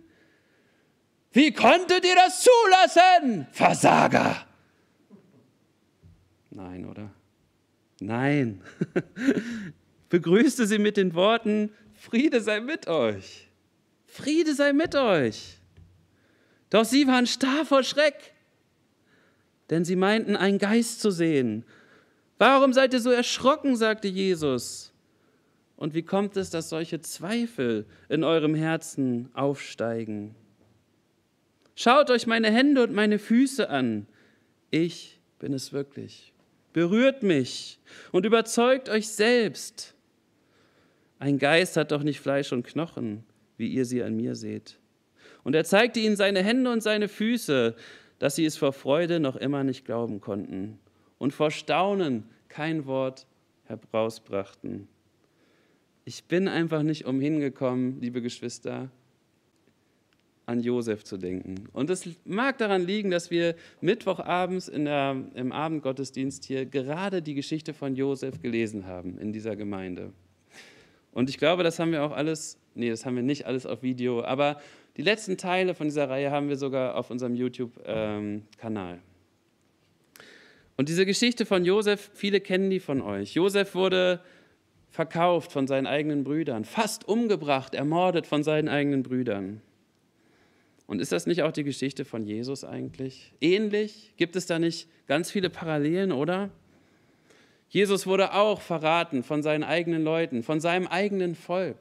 wie konntet ihr das zulassen, Versager? Nein, oder? Nein. *laughs* Begrüßte sie mit den Worten, Friede sei mit euch. Friede sei mit euch. Doch sie waren starr vor Schreck denn sie meinten, einen Geist zu sehen. Warum seid ihr so erschrocken? sagte Jesus. Und wie kommt es, dass solche Zweifel in eurem Herzen aufsteigen? Schaut euch meine Hände und meine Füße an. Ich bin es wirklich. Berührt mich und überzeugt euch selbst. Ein Geist hat doch nicht Fleisch und Knochen, wie ihr sie an mir seht. Und er zeigte ihnen seine Hände und seine Füße dass sie es vor Freude noch immer nicht glauben konnten und vor Staunen kein Wort herausbrachten. Ich bin einfach nicht umhin gekommen, liebe Geschwister, an Josef zu denken. Und es mag daran liegen, dass wir Mittwochabends in der, im Abendgottesdienst hier gerade die Geschichte von Josef gelesen haben in dieser Gemeinde. Und ich glaube, das haben wir auch alles, nee, das haben wir nicht alles auf Video, aber die letzten Teile von dieser Reihe haben wir sogar auf unserem YouTube-Kanal. und diese Geschichte von Josef, viele kennen die von euch. Josef wurde verkauft von seinen eigenen Brüdern, fast umgebracht, ermordet von seinen eigenen Brüdern. Und ist das nicht auch die Geschichte von Jesus eigentlich? Ähnlich? Gibt es da nicht ganz viele Parallelen, oder? Jesus wurde auch verraten von seinen eigenen Leuten, von seinem eigenen Volk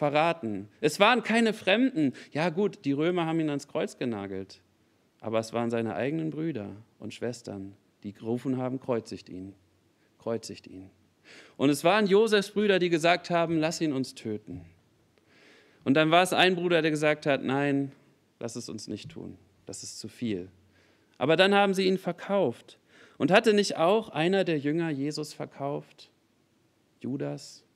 verraten. Es waren keine Fremden. Ja gut, die Römer haben ihn ans Kreuz genagelt, aber es waren seine eigenen Brüder und Schwestern, die gerufen haben, kreuzigt ihn, kreuzigt ihn. Und es waren Josefs Brüder, die gesagt haben, lass ihn uns töten. Und dann war es ein Bruder, der gesagt hat, nein, lass es uns nicht tun, das ist zu viel. Aber dann haben sie ihn verkauft. Und hatte nicht auch einer der Jünger Jesus verkauft? Judas?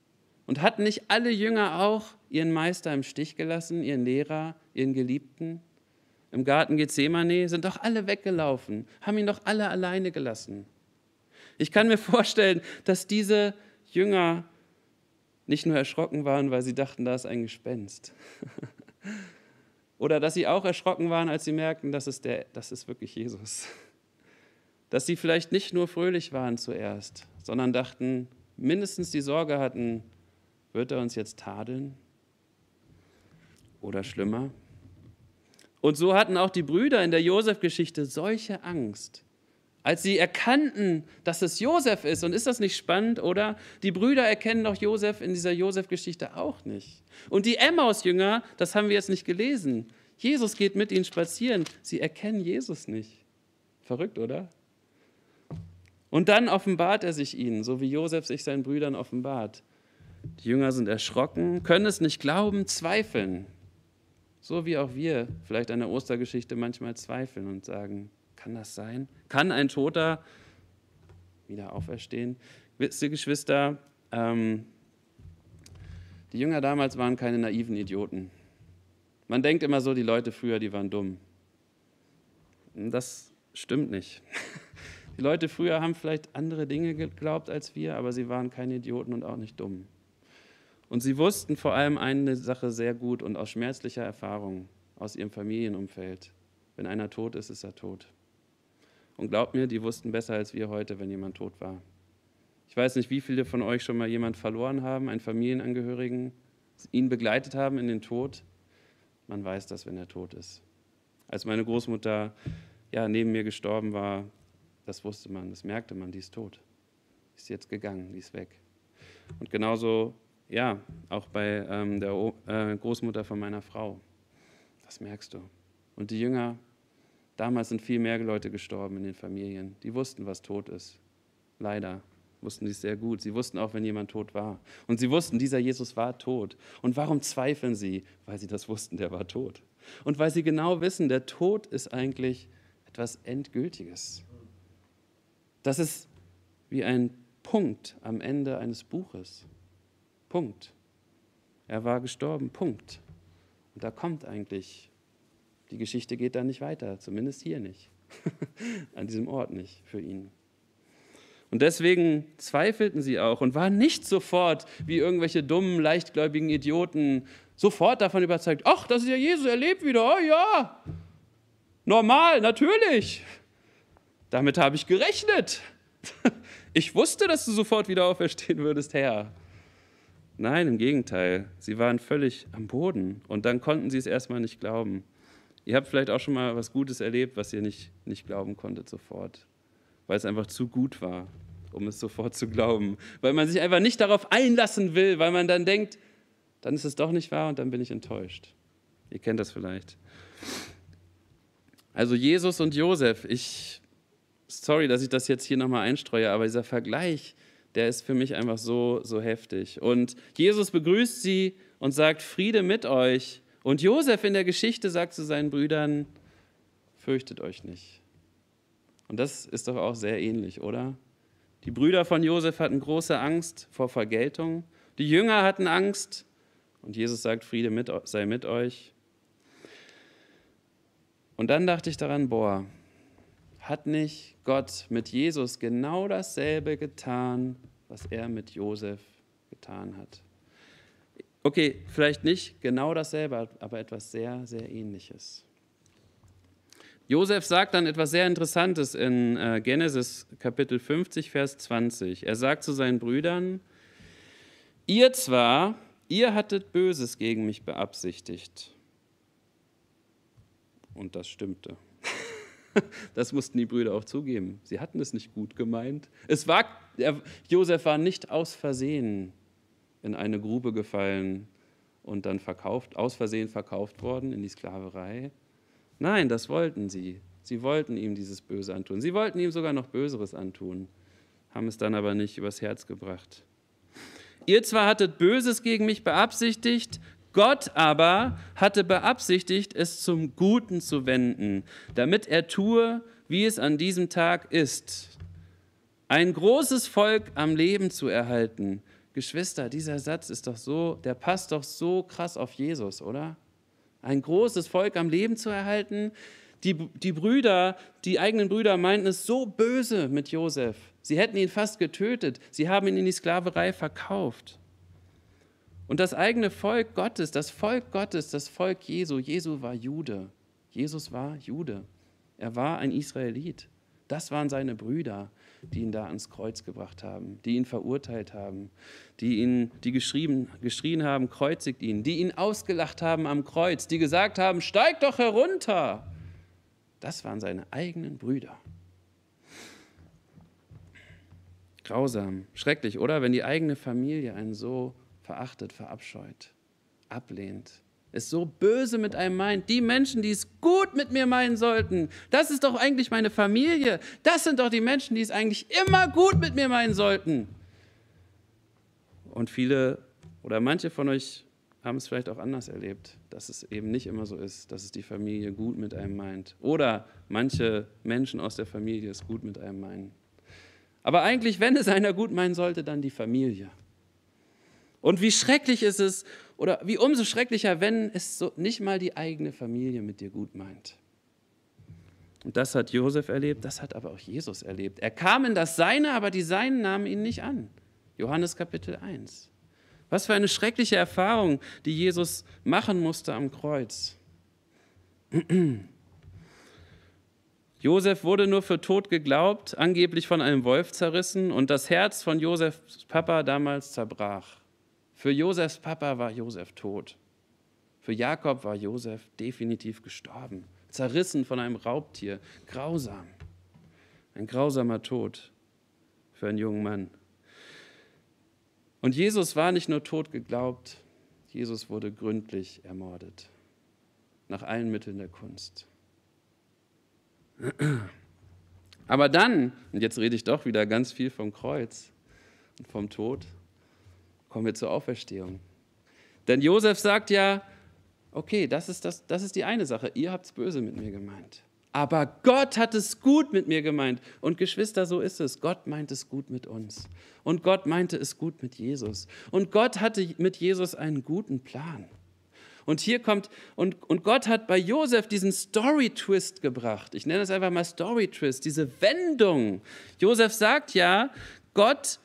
Und hatten nicht alle Jünger auch ihren Meister im Stich gelassen, ihren Lehrer, ihren Geliebten? Im Garten Gethsemane sind doch alle weggelaufen, haben ihn doch alle alleine gelassen. Ich kann mir vorstellen, dass diese Jünger nicht nur erschrocken waren, weil sie dachten, da ist ein Gespenst. *laughs* Oder dass sie auch erschrocken waren, als sie merkten, das ist, der, das ist wirklich Jesus. *laughs* Dass sie vielleicht nicht nur fröhlich waren zuerst, sondern dachten, mindestens die Sorge hatten, wird er uns jetzt tadeln? Oder schlimmer? Und so hatten auch die Brüder in der Josef-Geschichte solche Angst, als sie erkannten, dass es Josef ist. Und ist das nicht spannend, oder? Die Brüder erkennen doch Josef in dieser Josef-Geschichte auch nicht. Und die Emmaus-Jünger, das haben wir jetzt nicht gelesen. Jesus geht mit ihnen spazieren. Sie erkennen Jesus nicht. Verrückt, oder? Und dann offenbart er sich ihnen, so wie Josef sich seinen Brüdern offenbart. Die Jünger sind erschrocken, können es nicht glauben, zweifeln. So wie auch wir vielleicht an der Ostergeschichte manchmal zweifeln und sagen, kann das sein? Kann ein Toter wieder auferstehen? Wisse Geschwister, ähm, die Jünger damals waren keine naiven Idioten. Man denkt immer so, die Leute früher, die waren dumm. Das stimmt nicht. *laughs* Die Leute früher haben vielleicht andere Dinge geglaubt als wir, aber sie waren keine Idioten und auch nicht dumm. Und sie wussten vor allem eine Sache sehr gut und aus schmerzlicher Erfahrung aus ihrem Familienumfeld. Wenn einer tot ist, ist er tot. Und glaubt mir, die wussten besser als wir heute, wenn jemand tot war. Ich weiß nicht, wie viele von euch schon mal jemand verloren haben, einen Familienangehörigen, ihn begleitet haben in den Tod. Man weiß das, wenn er tot ist. Als meine Großmutter ja, neben mir gestorben war, das wusste man, das merkte man, die ist tot. Die ist jetzt gegangen, die ist weg. Und genauso ja, auch bei ähm, der o äh, Großmutter von meiner Frau. Das merkst du. Und die Jünger, damals sind viel mehr Leute gestorben in den Familien. Die wussten, was tot ist. Leider wussten sie es sehr gut. Sie wussten auch, wenn jemand tot war. Und sie wussten, dieser Jesus war tot. Und warum zweifeln sie? Weil sie das wussten, der war tot. Und weil sie genau wissen, der Tod ist eigentlich etwas Endgültiges. Das ist wie ein Punkt am Ende eines Buches. Punkt. Er war gestorben, Punkt. Und da kommt eigentlich, die Geschichte geht da nicht weiter, zumindest hier nicht, *laughs* an diesem Ort nicht für ihn. Und deswegen zweifelten sie auch und waren nicht sofort wie irgendwelche dummen, leichtgläubigen Idioten sofort davon überzeugt, ach, das ist ja Jesus, er lebt wieder, oh ja, normal, natürlich. Damit habe ich gerechnet. *laughs* Ich wusste, dass du sofort wieder auferstehen würdest, Herr. Nein, im Gegenteil. Sie waren völlig am Boden und dann konnten sie es erstmal nicht glauben. Ihr habt vielleicht auch schon mal was Gutes erlebt, was ihr nicht, nicht glauben konntet sofort, weil es einfach zu gut war, um es sofort zu glauben, weil man sich einfach nicht darauf einlassen will, weil man dann denkt, dann ist es doch nicht wahr und dann bin ich enttäuscht. Ihr kennt das vielleicht. Also Jesus und Josef, ich, sorry, dass ich das jetzt hier nochmal einstreue, aber dieser Vergleich, der ist für mich einfach so, so heftig. Und Jesus begrüßt sie und sagt, Friede mit euch. Und Josef in der Geschichte sagt zu seinen Brüdern, fürchtet euch nicht. Und das ist doch auch sehr ähnlich, oder? Die Brüder von Josef hatten große Angst vor Vergeltung. Die Jünger hatten Angst. Und Jesus sagt, Friede mit, sei mit euch. Und dann dachte ich daran, boah, hat nicht Gott mit Jesus genau dasselbe getan, was er mit Josef getan hat. Okay, vielleicht nicht genau dasselbe, aber etwas sehr, sehr ähnliches. Josef sagt dann etwas sehr Interessantes in äh, Genesis Kapitel 50, Vers 20. Er sagt zu seinen Brüdern, ihr zwar, ihr hattet Böses gegen mich beabsichtigt. Und das stimmte. *laughs* Das mussten die Brüder auch zugeben. Sie hatten es nicht gut gemeint. Es war, er, Josef war nicht aus Versehen in eine Grube gefallen und dann verkauft, aus Versehen verkauft worden in die Sklaverei. Nein, das wollten sie. Sie wollten ihm dieses Böse antun. Sie wollten ihm sogar noch Böseres antun, haben es dann aber nicht übers Herz gebracht. Ihr zwar hattet Böses gegen mich beabsichtigt, Gott aber hatte beabsichtigt, es zum Guten zu wenden, damit er tue, wie es an diesem Tag ist, ein großes Volk am Leben zu erhalten. Geschwister, dieser Satz ist doch so, der passt doch so krass auf Jesus, oder? Ein großes Volk am Leben zu erhalten. Die, die Brüder, die eigenen Brüder meinten es so böse mit Josef. Sie hätten ihn fast getötet. Sie haben ihn in die Sklaverei verkauft. Und das eigene Volk Gottes, das Volk Gottes, das Volk Jesu, Jesu war Jude. Jesus war Jude. Er war ein Israelit. Das waren seine Brüder, die ihn da ans Kreuz gebracht haben, die ihn verurteilt haben, die ihn, die geschrieben, geschrien haben, kreuzigt ihn, die ihn ausgelacht haben am Kreuz, die gesagt haben, steig doch herunter. Das waren seine eigenen Brüder. Grausam, schrecklich, oder? Wenn die eigene Familie einen so verachtet, verabscheut, ablehnt, ist so böse mit einem meint. Die Menschen, die es gut mit mir meinen sollten, das ist doch eigentlich meine Familie. Das sind doch die Menschen, die es eigentlich immer gut mit mir meinen sollten. Und viele oder manche von euch haben es vielleicht auch anders erlebt, dass es eben nicht immer so ist, dass es die Familie gut mit einem meint. Oder manche Menschen aus der Familie es gut mit einem meinen. Aber eigentlich, wenn es einer gut meinen sollte, dann die Familie. Und wie schrecklich ist es, oder wie umso schrecklicher, wenn es so nicht mal die eigene Familie mit dir gut meint. Und das hat Josef erlebt, das hat aber auch Jesus erlebt. Er kam in das Seine, aber die Seinen nahmen ihn nicht an. Johannes Kapitel 1. Was für eine schreckliche Erfahrung, die Jesus machen musste am Kreuz. *clears throat* Josef wurde nur für tot geglaubt, angeblich von einem Wolf zerrissen und das Herz von Josefs Papa damals zerbrach. Für Josefs Papa war Josef tot. Für Jakob war Josef definitiv gestorben, zerrissen von einem Raubtier, grausam. Ein grausamer Tod für einen jungen Mann. Und Jesus war nicht nur tot geglaubt, Jesus wurde gründlich ermordet, nach allen Mitteln der Kunst. Aber dann, und jetzt rede ich doch wieder ganz viel vom Kreuz und vom Tod, kommen wir zur Auferstehung. Denn Josef sagt ja, okay, das ist, das, das ist die eine Sache, ihr habt es böse mit mir gemeint. Aber Gott hat es gut mit mir gemeint. Und Geschwister, so ist es. Gott meint es gut mit uns. Und Gott meinte es gut mit Jesus. Und Gott hatte mit Jesus einen guten Plan. Und hier kommt, und, und Gott hat bei Josef diesen Story-Twist gebracht. Ich nenne es einfach mal Story-Twist, diese Wendung. Josef sagt ja, Gott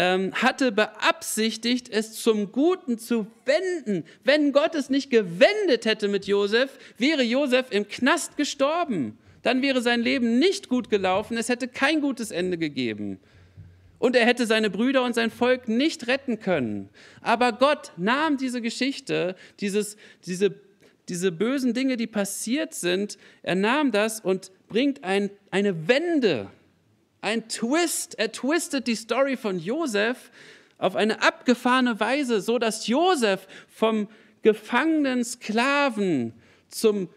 ähm, hatte beabsichtigt, es zum Guten zu wenden. Wenn Gott es nicht gewendet hätte mit Josef, wäre Josef im Knast gestorben. Dann wäre sein Leben nicht gut gelaufen. Es hätte kein gutes Ende gegeben. Und er hätte seine Brüder und sein Volk nicht retten können. Aber Gott nahm diese Geschichte, dieses, diese, diese bösen Dinge, die passiert sind, er nahm das und bringt ein, eine Wende ein Twist, er twistet die Story von Josef auf eine abgefahrene Weise, so dass Josef vom gefangenen Sklaven zum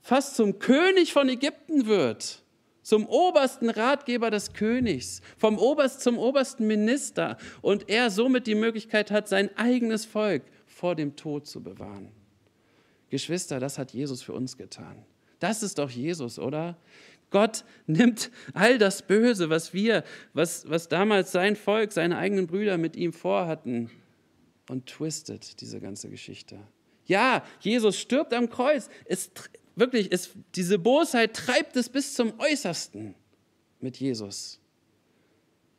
fast zum König von Ägypten wird, zum obersten Ratgeber des Königs, vom Oberst zum obersten Minister und er somit die Möglichkeit hat, sein eigenes Volk vor dem Tod zu bewahren. Geschwister, das hat Jesus für uns getan. Das ist doch Jesus, oder? Gott nimmt all das Böse, was wir, was, was damals sein Volk, seine eigenen Brüder mit ihm vorhatten, und twistet diese ganze Geschichte. Ja, Jesus stirbt am Kreuz. Es, wirklich, es, diese Bosheit treibt es bis zum Äußersten mit Jesus.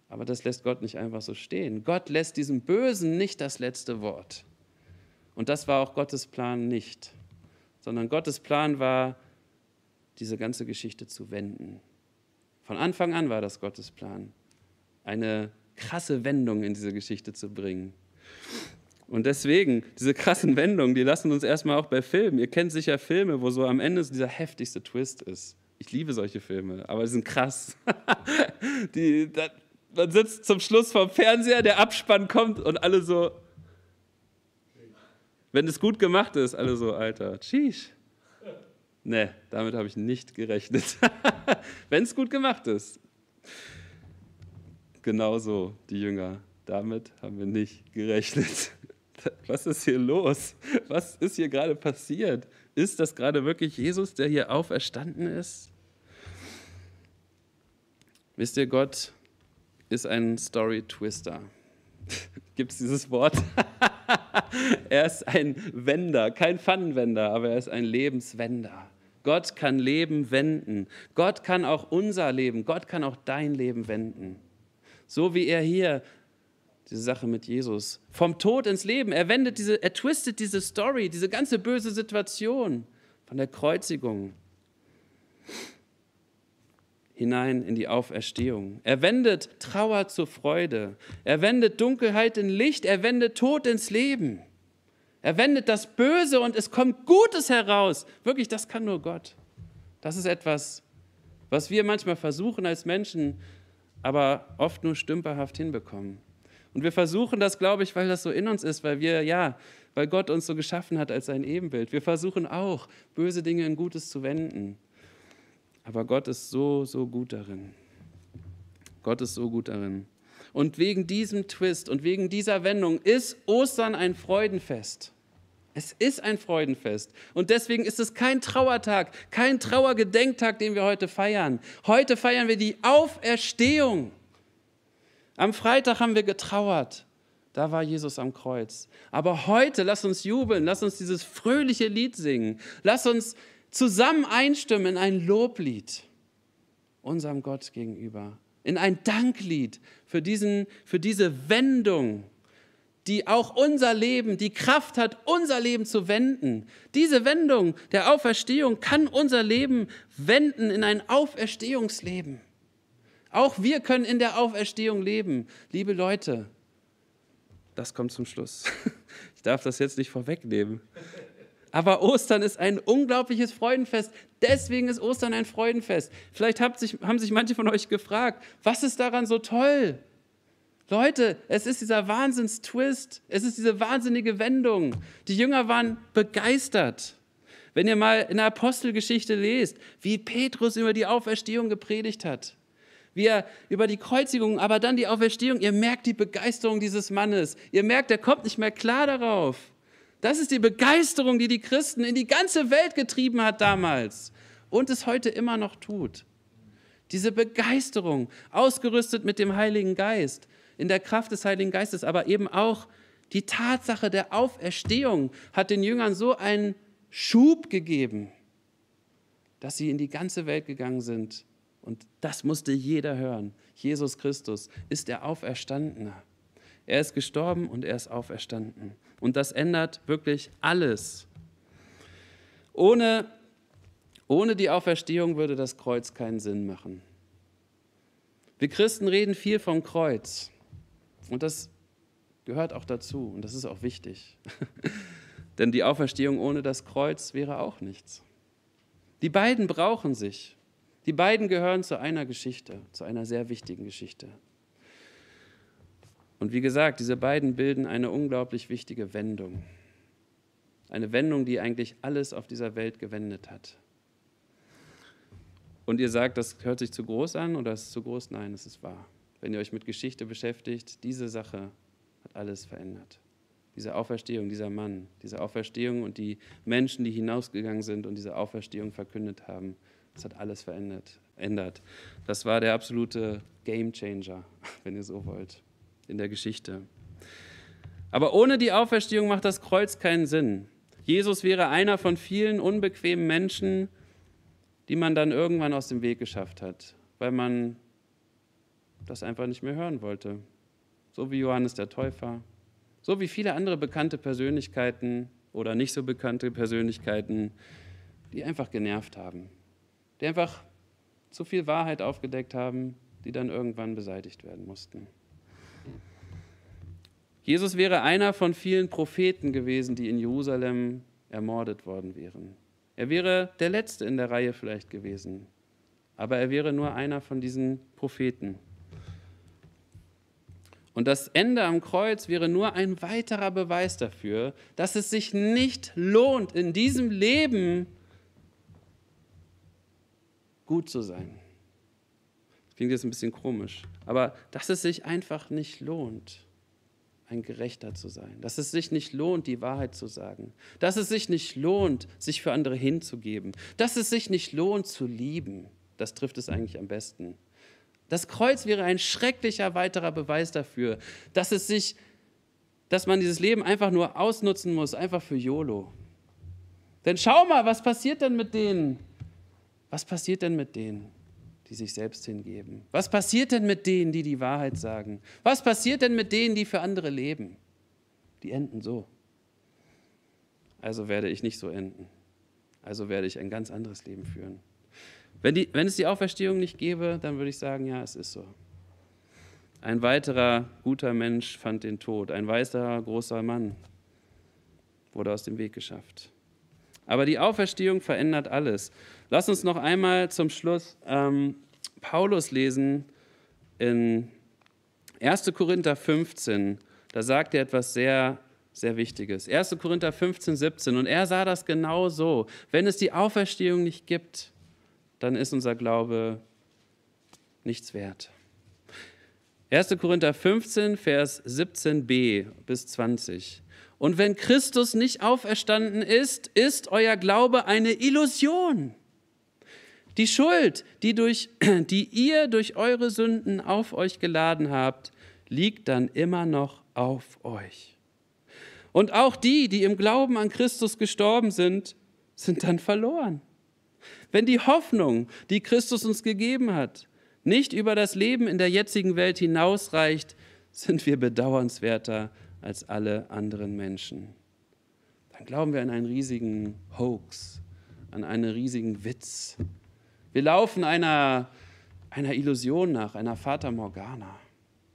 Aber das lässt Gott nicht einfach so stehen. Gott lässt diesem Bösen nicht das letzte Wort. Und das war auch Gottes Plan nicht, sondern Gottes Plan war, diese ganze Geschichte zu wenden. Von Anfang an war das Gottes Plan, eine krasse Wendung in diese Geschichte zu bringen. Und deswegen, diese krassen Wendungen, die lassen uns erstmal auch bei Filmen. Ihr kennt sicher Filme, wo so am Ende dieser heftigste Twist ist. Ich liebe solche Filme, aber die sind krass. *laughs* die, da, man sitzt zum Schluss vom Fernseher, der Abspann kommt und alle so. Wenn es gut gemacht ist, alle so, Alter, tschüss. Nee, damit habe ich nicht gerechnet. *laughs* Wenn es gut gemacht ist. Genauso die Jünger. Damit haben wir nicht gerechnet. *laughs* Was ist hier los? Was ist hier gerade passiert? Ist das gerade wirklich Jesus, der hier auferstanden ist? Wisst ihr, Gott ist ein Story-Twister. *laughs* Gibt es dieses Wort? er ist ein Wender, kein Pfannenwender, aber er ist ein Lebenswender. Gott kann Leben wenden. Gott kann auch unser Leben, Gott kann auch dein Leben wenden. So wie er hier diese Sache mit Jesus vom Tod ins Leben, er wendet diese er twistet diese Story, diese ganze böse Situation von der Kreuzigung hinein in die Auferstehung. Er wendet Trauer zur Freude, er wendet Dunkelheit in Licht, er wendet Tod ins Leben. Er wendet das Böse und es kommt Gutes heraus. Wirklich, das kann nur Gott. Das ist etwas, was wir manchmal versuchen als Menschen, aber oft nur stümperhaft hinbekommen. Und wir versuchen das, glaube ich, weil das so in uns ist, weil wir, ja, weil Gott uns so geschaffen hat als sein Ebenbild. Wir versuchen auch, böse Dinge in Gutes zu wenden. Aber Gott ist so, so gut darin. Gott ist so gut darin. Und wegen diesem Twist und wegen dieser Wendung ist Ostern ein Freudenfest. Es ist ein Freudenfest. Und deswegen ist es kein Trauertag, kein Trauergedenktag, den wir heute feiern. Heute feiern wir die Auferstehung. Am Freitag haben wir getrauert. Da war Jesus am Kreuz. Aber heute, lass uns jubeln, lass uns dieses fröhliche Lied singen. Lass uns zusammen einstimmen in ein Loblied unserem Gott gegenüber. In ein Danklied für, diesen, für diese Wendung die auch unser Leben, die Kraft hat, unser Leben zu wenden. Diese Wendung der Auferstehung kann unser Leben wenden in ein Auferstehungsleben. Auch wir können in der Auferstehung leben. Liebe Leute, das kommt zum Schluss. *laughs* Ich darf das jetzt nicht vorwegnehmen. Aber Ostern ist ein unglaubliches Freudenfest. Deswegen ist Ostern ein Freudenfest. Vielleicht haben sich manche von euch gefragt, was ist daran so toll? Leute, es ist dieser Wahnsinnstwist, es ist diese wahnsinnige Wendung. Die Jünger waren begeistert. Wenn ihr mal in der Apostelgeschichte lest, wie Petrus über die Auferstehung gepredigt hat, wie er über die Kreuzigung, aber dann die Auferstehung, ihr merkt die Begeisterung dieses Mannes. Ihr merkt, er kommt nicht mehr klar darauf. Das ist die Begeisterung, die die Christen in die ganze Welt getrieben hat damals und es heute immer noch tut. Diese Begeisterung, ausgerüstet mit dem Heiligen Geist, in der Kraft des Heiligen Geistes, aber eben auch die Tatsache der Auferstehung hat den Jüngern so einen Schub gegeben, dass sie in die ganze Welt gegangen sind. Und das musste jeder hören. Jesus Christus ist der Auferstandene. Er ist gestorben und er ist auferstanden. Und das ändert wirklich alles. Ohne, ohne die Auferstehung würde das Kreuz keinen Sinn machen. Wir Christen reden viel vom Kreuz. Und das gehört auch dazu und das ist auch wichtig. *laughs* Denn die Auferstehung ohne das Kreuz wäre auch nichts. Die beiden brauchen sich. Die beiden gehören zu einer Geschichte, zu einer sehr wichtigen Geschichte. Und wie gesagt, diese beiden bilden eine unglaublich wichtige Wendung. Eine Wendung, die eigentlich alles auf dieser Welt gewendet hat. Und ihr sagt, das hört sich zu groß an oder ist es zu groß? Nein, es ist wahr wenn ihr euch mit Geschichte beschäftigt, diese Sache hat alles verändert. Diese Auferstehung, dieser Mann, diese Auferstehung und die Menschen, die hinausgegangen sind und diese Auferstehung verkündet haben, das hat alles verändert. Ändert. Das war der absolute Game Changer, *laughs* wenn ihr so wollt, in der Geschichte. Aber ohne die Auferstehung macht das Kreuz keinen Sinn. Jesus wäre einer von vielen unbequemen Menschen, die man dann irgendwann aus dem Weg geschafft hat, weil man das einfach nicht mehr hören wollte. So wie Johannes der Täufer, so wie viele andere bekannte Persönlichkeiten oder nicht so bekannte Persönlichkeiten, die einfach genervt haben, die einfach zu viel Wahrheit aufgedeckt haben, die dann irgendwann beseitigt werden mussten. Jesus wäre einer von vielen Propheten gewesen, die in Jerusalem ermordet worden wären. Er wäre der Letzte in der Reihe vielleicht gewesen, aber er wäre nur einer von diesen Propheten. Und das Ende am Kreuz wäre nur ein weiterer Beweis dafür, dass es sich nicht lohnt, in diesem Leben gut zu sein. Das klingt jetzt ein bisschen komisch, aber dass es sich einfach nicht lohnt, ein Gerechter zu sein, dass es sich nicht lohnt, die Wahrheit zu sagen, dass es sich nicht lohnt, sich für andere hinzugeben, dass es sich nicht lohnt, zu lieben, das trifft es eigentlich am besten. Das Kreuz wäre ein schrecklicher weiterer Beweis dafür, dass es sich, dass man dieses Leben einfach nur ausnutzen muss, einfach für YOLO. Denn schau mal, was passiert denn mit denen? Was passiert denn mit denen, die sich selbst hingeben? Was passiert denn mit denen, die die Wahrheit sagen? Was passiert denn mit denen, die für andere leben? Die enden so. Also werde ich nicht so enden. Also werde ich ein ganz anderes Leben führen. Wenn, die, wenn es die Auferstehung nicht gäbe, dann würde ich sagen, ja, es ist so. Ein weiterer guter Mensch fand den Tod. Ein weißer, großer Mann wurde aus dem Weg geschafft. Aber die Auferstehung verändert alles. Lass uns noch einmal zum Schluss ähm, Paulus lesen in 1. Korinther 15. Da sagt er etwas sehr, sehr Wichtiges. 1. Korinther 15, 17. Und er sah das genau so. Wenn es die Auferstehung nicht gibt, dann ist unser Glaube nichts wert. 1. Korinther 15, Vers 17b bis 20. Und wenn Christus nicht auferstanden ist, ist euer Glaube eine Illusion. Die Schuld, die, durch, *clears throat* die ihr durch eure Sünden auf euch geladen habt, liegt dann immer noch auf euch. Und auch die, die im Glauben an Christus gestorben sind, sind dann verloren wenn die Hoffnung, die Christus uns gegeben hat, nicht über das Leben in der jetzigen Welt hinausreicht, sind wir bedauernswerter als alle anderen Menschen. Dann glauben wir an einen riesigen Hoax, an einen riesigen Witz. Wir laufen einer, einer Illusion nach, einer Fata Morgana,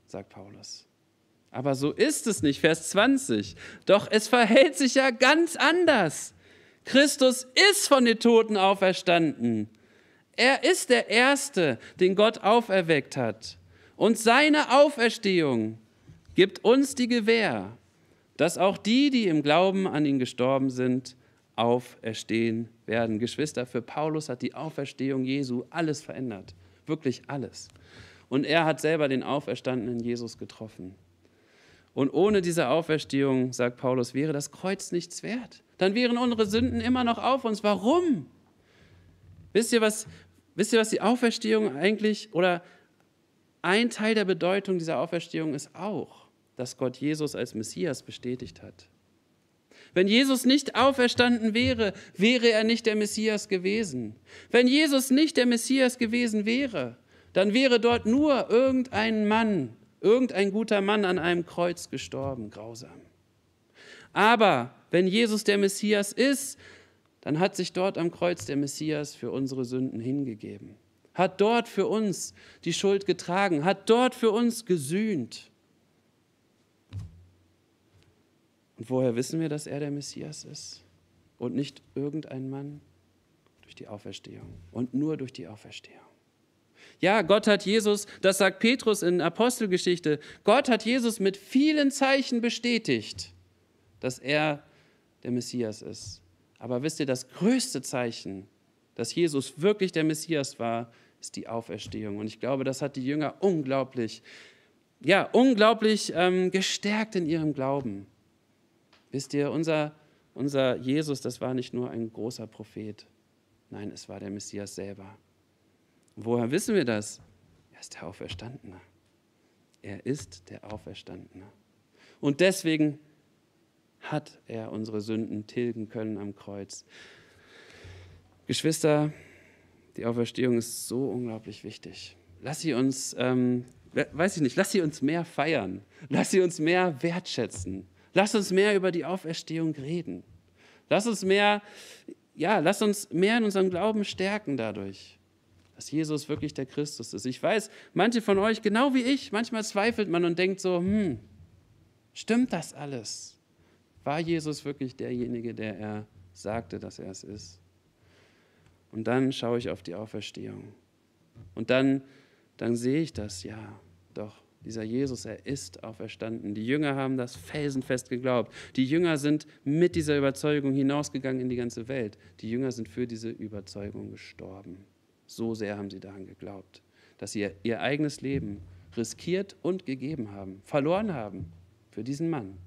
sagt Paulus. Aber so ist es nicht, Vers 20. Doch es verhält sich ja ganz anders. Christus ist von den Toten auferstanden. Er ist der Erste, den Gott auferweckt hat. Und seine Auferstehung gibt uns die Gewähr, dass auch die, die im Glauben an ihn gestorben sind, auferstehen werden. Geschwister, für Paulus hat die Auferstehung Jesu alles verändert. Wirklich alles. Und er hat selber den auferstandenen Jesus getroffen. Und ohne diese Auferstehung, sagt Paulus, wäre das Kreuz nichts wert. Dann wären unsere Sünden immer noch auf uns. Warum? Wisst ihr, was, wisst ihr, was die Auferstehung eigentlich oder ein Teil der Bedeutung dieser Auferstehung ist auch, dass Gott Jesus als Messias bestätigt hat. Wenn Jesus nicht auferstanden wäre, wäre er nicht der Messias gewesen. Wenn Jesus nicht der Messias gewesen wäre, dann wäre dort nur irgendein Mann, irgendein guter Mann an einem Kreuz gestorben, grausam. Aber wenn Jesus der Messias ist, dann hat sich dort am Kreuz der Messias für unsere Sünden hingegeben, hat dort für uns die Schuld getragen, hat dort für uns gesühnt. Und woher wissen wir, dass er der Messias ist und nicht irgendein Mann? Durch die Auferstehung und nur durch die Auferstehung. Ja, Gott hat Jesus, das sagt Petrus in Apostelgeschichte, Gott hat Jesus mit vielen Zeichen bestätigt, dass er der Messias ist. Aber wisst ihr, das größte Zeichen, dass Jesus wirklich der Messias war, ist die Auferstehung. Und ich glaube, das hat die Jünger unglaublich, ja, unglaublich ähm, gestärkt in ihrem Glauben. Wisst ihr, unser, unser Jesus, das war nicht nur ein großer Prophet, nein, es war der Messias selber. Woher wissen wir das? Er ist der Auferstandene. Er ist der Auferstandene. Und deswegen hat er unsere Sünden tilgen können am Kreuz. Geschwister, die Auferstehung ist so unglaublich wichtig. Lass sie uns, ähm, weiß ich nicht, lass sie uns mehr feiern. Lass sie uns mehr wertschätzen. Lass uns mehr über die Auferstehung reden. Lass uns mehr, ja, lass uns mehr in unserem Glauben stärken dadurch dass Jesus wirklich der Christus ist. Ich weiß, manche von euch, genau wie ich, manchmal zweifelt man und denkt so, hm, stimmt das alles? War Jesus wirklich derjenige, der er sagte, dass er es ist? Und dann schaue ich auf die Auferstehung. Und dann, dann sehe ich das, ja, doch, dieser Jesus, er ist auferstanden. Die Jünger haben das felsenfest geglaubt. Die Jünger sind mit dieser Überzeugung hinausgegangen in die ganze Welt. Die Jünger sind für diese Überzeugung gestorben. So sehr haben sie daran geglaubt, dass sie ihr eigenes Leben riskiert und gegeben haben, verloren haben für diesen Mann,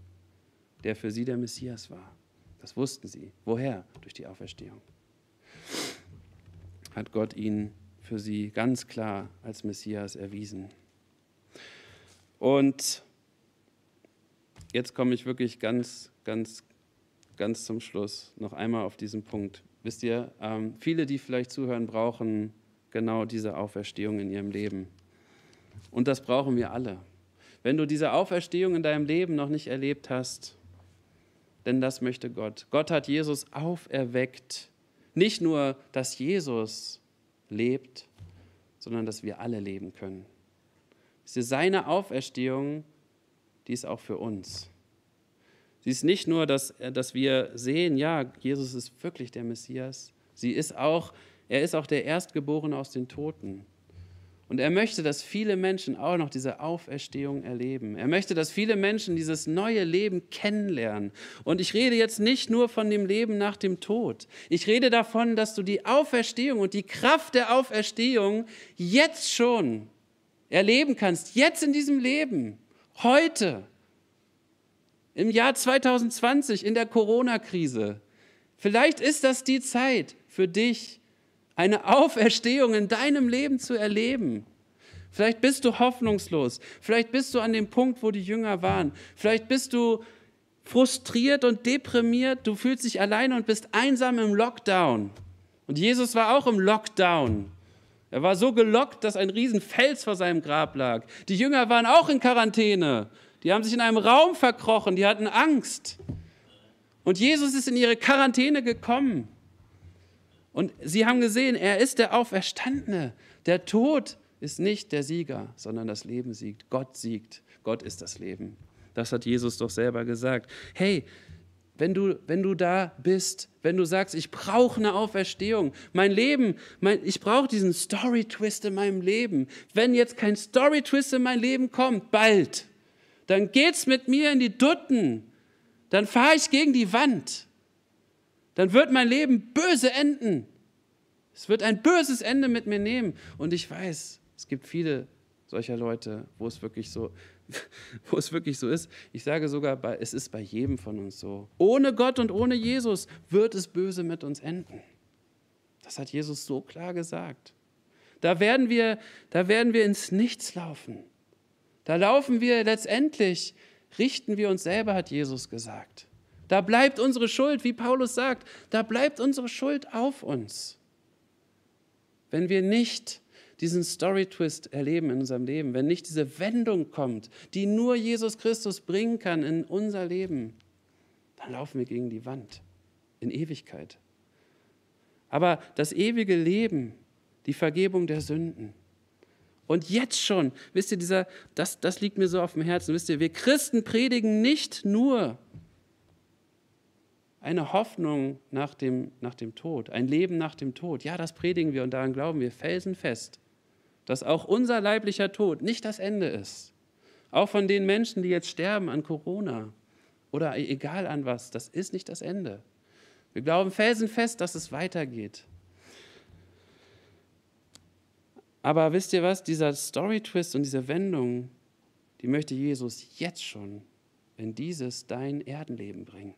der für sie der Messias war. Das wussten sie. Woher? Durch die Auferstehung. Hat Gott ihn für sie ganz klar als Messias erwiesen. Und jetzt komme ich wirklich ganz, ganz, ganz zum Schluss noch einmal auf diesen Punkt. Wisst ihr, ähm, viele, die vielleicht zuhören, brauchen genau diese Auferstehung in ihrem Leben. Und das brauchen wir alle. Wenn du diese Auferstehung in deinem Leben noch nicht erlebt hast, denn das möchte Gott. Gott hat Jesus auferweckt. Nicht nur, dass Jesus lebt, sondern dass wir alle leben können. Seine Auferstehung, die ist auch für uns. Sie ist nicht nur, dass, äh, dass wir sehen, ja, Jesus ist wirklich der Messias. Sie ist auch, er ist auch der Erstgeborene aus den Toten. Und er möchte, dass viele Menschen auch noch diese Auferstehung erleben. Er möchte, dass viele Menschen dieses neue Leben kennenlernen. Und ich rede jetzt nicht nur von dem Leben nach dem Tod. Ich rede davon, dass du die Auferstehung und die Kraft der Auferstehung jetzt schon erleben kannst, jetzt in diesem Leben, heute im Jahr 2020 in der Corona-Krise. Vielleicht ist das die Zeit für dich, eine Auferstehung in deinem Leben zu erleben. Vielleicht bist du hoffnungslos. Vielleicht bist du an dem Punkt, wo die Jünger waren. Vielleicht bist du frustriert und deprimiert. Du fühlst dich alleine und bist einsam im Lockdown. Und Jesus war auch im Lockdown. Er war so gelockt, dass ein Riesenfels vor seinem Grab lag. Die Jünger waren auch in Quarantäne. Die haben sich in einem Raum verkrochen, die hatten Angst. Und Jesus ist in ihre Quarantäne gekommen. Und sie haben gesehen, er ist der Auferstandene. Der Tod ist nicht der Sieger, sondern das Leben siegt. Gott siegt. Gott ist das Leben. Das hat Jesus doch selber gesagt. Hey, wenn du, wenn du da bist, wenn du sagst, ich brauche eine Auferstehung, mein Leben, mein, ich brauche diesen Story-Twist in meinem Leben. Wenn jetzt kein Story-Twist in mein Leben kommt, bald, dann geht's mit mir in die Dutten, dann fahre ich gegen die Wand, dann wird mein Leben böse enden. Es wird ein böses Ende mit mir nehmen. Und ich weiß, es gibt viele solcher Leute, wo es wirklich so, *laughs* wo es wirklich so ist. Ich sage sogar, es ist bei jedem von uns so. Ohne Gott und ohne Jesus wird es böse mit uns enden. Das hat Jesus so klar gesagt. Da werden wir, da werden wir ins Nichts laufen. Da laufen wir letztendlich, richten wir uns selber, hat Jesus gesagt. Da bleibt unsere Schuld, wie Paulus sagt, da bleibt unsere Schuld auf uns. Wenn wir nicht diesen Story-Twist erleben in unserem Leben, wenn nicht diese Wendung kommt, die nur Jesus Christus bringen kann in unser Leben, dann laufen wir gegen die Wand in Ewigkeit. Aber das ewige Leben, die Vergebung der Sünden, und jetzt schon, wisst ihr, dieser, das, das liegt mir so auf dem Herzen. Wisst ihr, wir Christen predigen nicht nur eine Hoffnung nach dem, nach dem Tod, ein Leben nach dem Tod. Ja, das predigen wir und daran glauben wir felsenfest, dass auch unser leiblicher Tod nicht das Ende ist. Auch von den Menschen, die jetzt sterben an Corona oder egal an was, das ist nicht das Ende. Wir glauben felsenfest, dass es weitergeht Aber wisst ihr was? Dieser Story-Twist und diese Wendung, die möchte Jesus jetzt schon in dieses dein Erdenleben bringen.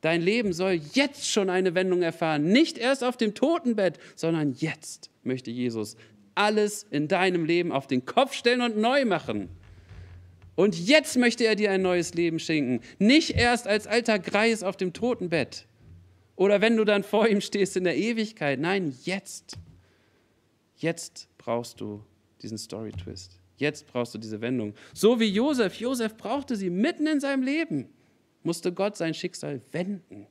Dein Leben soll jetzt schon eine Wendung erfahren. Nicht erst auf dem Totenbett, sondern jetzt möchte Jesus alles in deinem Leben auf den Kopf stellen und neu machen. Und jetzt möchte er dir ein neues Leben schenken. Nicht erst als alter Greis auf dem Totenbett oder wenn du dann vor ihm stehst in der Ewigkeit. Nein, jetzt. Jetzt brauchst du diesen Story-Twist. Jetzt brauchst du diese Wendung. So wie Josef. Josef brauchte sie mitten in seinem Leben. Musste Gott sein Schicksal wenden.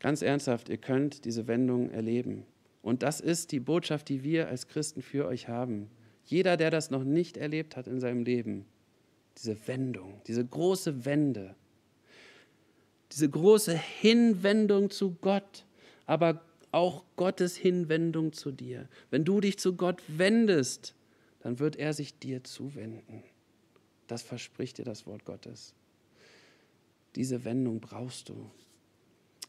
Ganz ernsthaft, ihr könnt diese Wendung erleben. Und das ist die Botschaft, die wir als Christen für euch haben. Jeder, der das noch nicht erlebt hat in seinem Leben, diese Wendung, diese große Wende, diese große Hinwendung zu Gott. Aber auch Gottes Hinwendung zu dir. Wenn du dich zu Gott wendest, dann wird er sich dir zuwenden. Das verspricht dir das Wort Gottes. Diese Wendung brauchst du.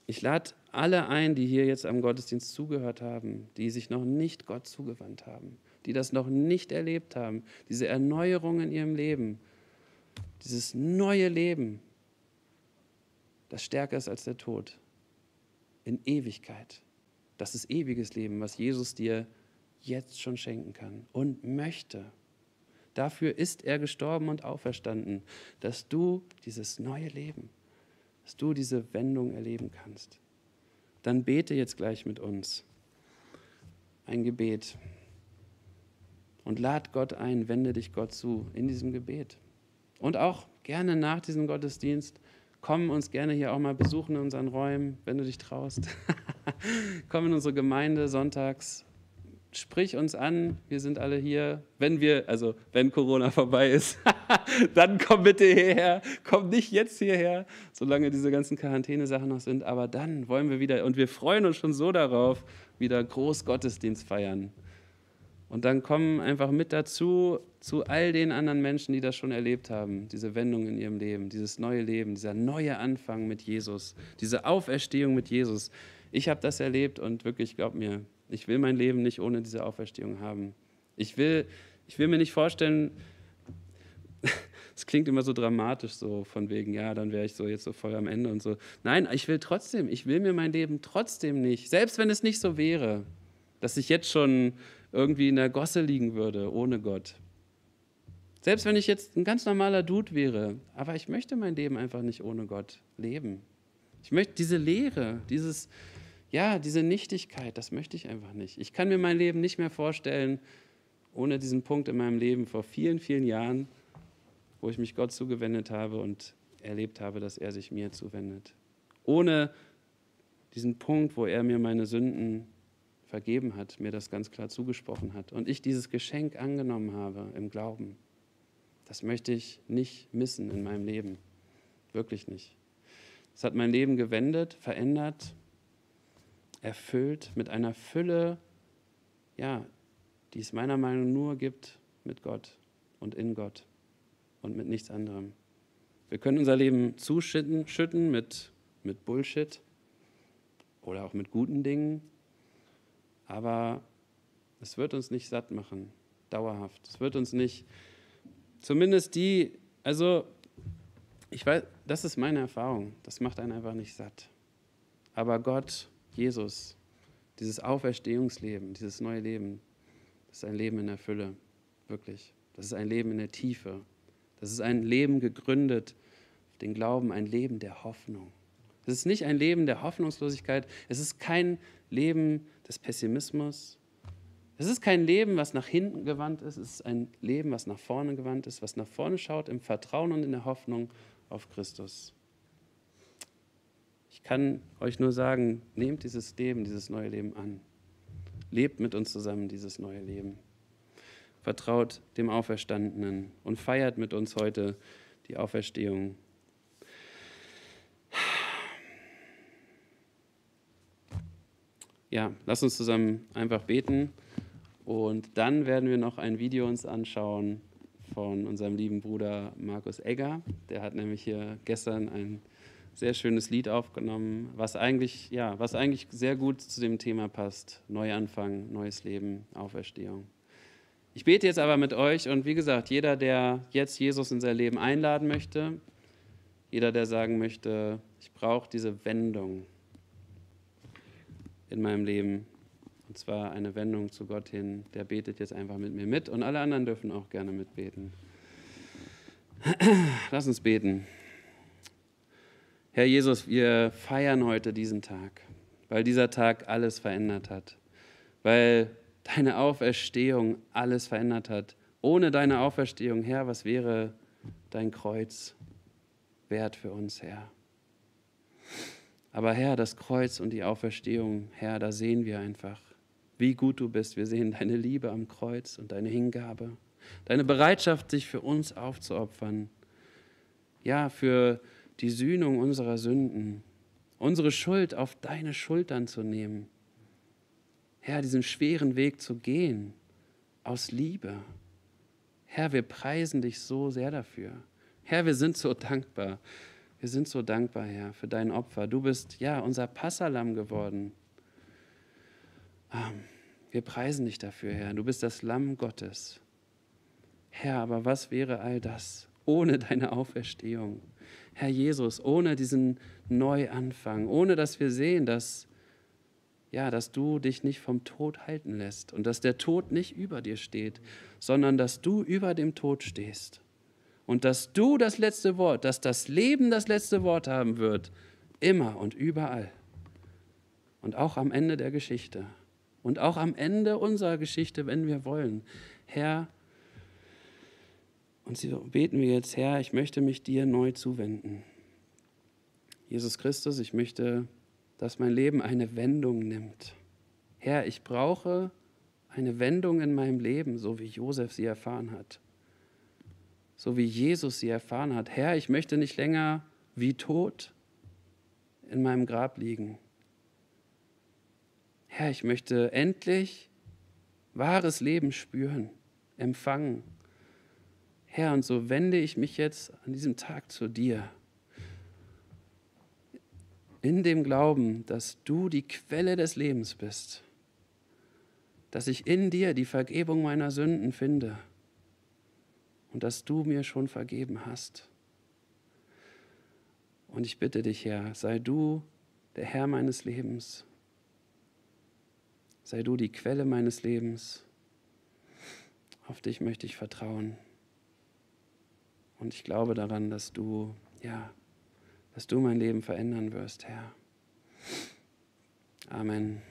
Ich lade alle ein, die hier jetzt am Gottesdienst zugehört haben, die sich noch nicht Gott zugewandt haben, die das noch nicht erlebt haben, diese Erneuerung in ihrem Leben, dieses neue Leben, das stärker ist als der Tod, in Ewigkeit. Das ist ewiges Leben, was Jesus dir jetzt schon schenken kann und möchte. Dafür ist er gestorben und auferstanden, dass du dieses neue Leben, dass du diese Wendung erleben kannst. Dann bete jetzt gleich mit uns ein Gebet und lad Gott ein, wende dich Gott zu in diesem Gebet. Und auch gerne nach diesem Gottesdienst Komm uns gerne hier auch mal besuchen in unseren Räumen, wenn du dich traust. *laughs* Komm in unsere Gemeinde sonntags. Sprich uns an, wir sind alle hier. Wenn wir, also wenn Corona vorbei ist, *laughs* dann komm bitte hierher. Komm nicht jetzt hierher, solange diese ganzen Quarantäne-Sachen noch sind. Aber dann wollen wir wieder, und wir freuen uns schon so darauf, wieder Großgottesdienst feiern. Und dann kommen einfach mit dazu, zu all den anderen Menschen, die das schon erlebt haben, diese Wendung in ihrem Leben, dieses neue Leben, dieser neue Anfang mit Jesus, diese Auferstehung mit Jesus. Ich habe das erlebt und wirklich, glaub mir, ich will mein Leben nicht ohne diese Auferstehung haben. Ich will, ich will mir nicht vorstellen, *laughs* es klingt immer so dramatisch, so von wegen, ja, dann wäre ich so jetzt so voll am Ende und so. Nein, ich will trotzdem, ich will mir mein Leben trotzdem nicht, selbst wenn es nicht so wäre, dass ich jetzt schon irgendwie in der Gosse liegen würde, ohne Gott selbst wenn ich jetzt ein ganz normaler Dude wäre, aber ich möchte mein Leben einfach nicht ohne Gott leben. Ich möchte diese Leere, dieses, ja, diese Nichtigkeit, das möchte ich einfach nicht. Ich kann mir mein Leben nicht mehr vorstellen, ohne diesen Punkt in meinem Leben vor vielen, vielen Jahren, wo ich mich Gott zugewendet habe und erlebt habe, dass er sich mir zuwendet. Ohne diesen Punkt, wo er mir meine Sünden vergeben hat, mir das ganz klar zugesprochen hat und ich dieses Geschenk angenommen habe im Glauben. Das möchte ich nicht missen in meinem Leben. Wirklich nicht. Es hat mein Leben gewendet, verändert, erfüllt mit einer Fülle, ja, die es meiner Meinung nach nur gibt mit Gott und in Gott und mit nichts anderem. Wir können unser Leben zuschütten schütten mit, mit Bullshit oder auch mit guten Dingen, aber es wird uns nicht satt machen, dauerhaft. Es wird uns nicht Zumindest die, also ich weiß, das ist meine Erfahrung. Das macht einen einfach nicht satt. Aber Gott, Jesus, dieses Auferstehungsleben, dieses neue Leben, das ist ein Leben in der Fülle, wirklich. Das ist ein Leben in der Tiefe. Das ist ein Leben gegründet auf den Glauben, ein Leben der Hoffnung. Es ist nicht ein Leben der Hoffnungslosigkeit. Es ist kein Leben des Pessimismus. Es ist kein Leben, was nach hinten gewandt ist, es ist ein Leben, was nach vorne gewandt ist, was nach vorne schaut im Vertrauen und in der Hoffnung auf Christus. Ich kann euch nur sagen, nehmt dieses Leben, dieses neue Leben an. Lebt mit uns zusammen dieses neue Leben. Vertraut dem Auferstandenen und feiert mit uns heute die Auferstehung. Ja, lasst uns zusammen einfach beten. Und dann werden wir noch ein Video uns anschauen von unserem lieben Bruder Markus Egger. Der hat nämlich hier gestern ein sehr schönes Lied aufgenommen, was eigentlich, ja, was eigentlich sehr gut zu dem Thema passt. Neuanfang, neues Leben, Auferstehung. Ich bete jetzt aber mit euch und wie gesagt, jeder, der jetzt Jesus in sein Leben einladen möchte, jeder, der sagen möchte, ich brauche diese Wendung in meinem Leben, und zwar eine Wendung zu Gott hin, der betet jetzt einfach mit mir mit und alle anderen dürfen auch gerne mitbeten. Lass uns beten. Herr Jesus, wir feiern heute diesen Tag, weil dieser Tag alles verändert hat, weil deine Auferstehung alles verändert hat. Ohne deine Auferstehung, Herr, was wäre dein Kreuz wert für uns, Herr? Aber Herr, das Kreuz und die Auferstehung, Herr, da sehen wir einfach, wie gut du bist. Wir sehen deine Liebe am Kreuz und deine Hingabe, deine Bereitschaft, sich für uns aufzuopfern. Ja, für die Sühnung unserer Sünden, unsere Schuld auf deine Schultern zu nehmen. Herr, diesen schweren Weg zu gehen aus Liebe. Herr, wir preisen dich so sehr dafür. Herr, wir sind so dankbar. Wir sind so dankbar, Herr, für dein Opfer. Du bist ja unser Passalam geworden. Ähm, wir preisen dich dafür, Herr. Du bist das Lamm Gottes. Herr, aber was wäre all das ohne deine Auferstehung? Herr Jesus, ohne diesen Neuanfang, ohne dass wir sehen, dass, ja, dass du dich nicht vom Tod halten lässt und dass der Tod nicht über dir steht, sondern dass du über dem Tod stehst und dass du das letzte Wort, dass das Leben das letzte Wort haben wird, immer und überall und auch am Ende der Geschichte. Und auch am Ende unserer Geschichte, wenn wir wollen. Herr, und so beten wir jetzt, Herr, ich möchte mich dir neu zuwenden. Jesus Christus, ich möchte, dass mein Leben eine Wendung nimmt. Herr, ich brauche eine Wendung in meinem Leben, so wie Josef sie erfahren hat. So wie Jesus sie erfahren hat. Herr, ich möchte nicht länger wie tot in meinem Grab liegen. Herr, ich möchte endlich wahres Leben spüren, empfangen. Herr, und so wende ich mich jetzt an diesem Tag zu dir. In dem Glauben, dass du die Quelle des Lebens bist, dass ich in dir die Vergebung meiner Sünden finde und dass du mir schon vergeben hast. Und ich bitte dich, Herr, sei du der Herr meines Lebens Sei du die Quelle meines Lebens. Auf dich möchte ich vertrauen. Und ich glaube daran, dass du, ja, dass du mein Leben verändern wirst, Herr. Amen.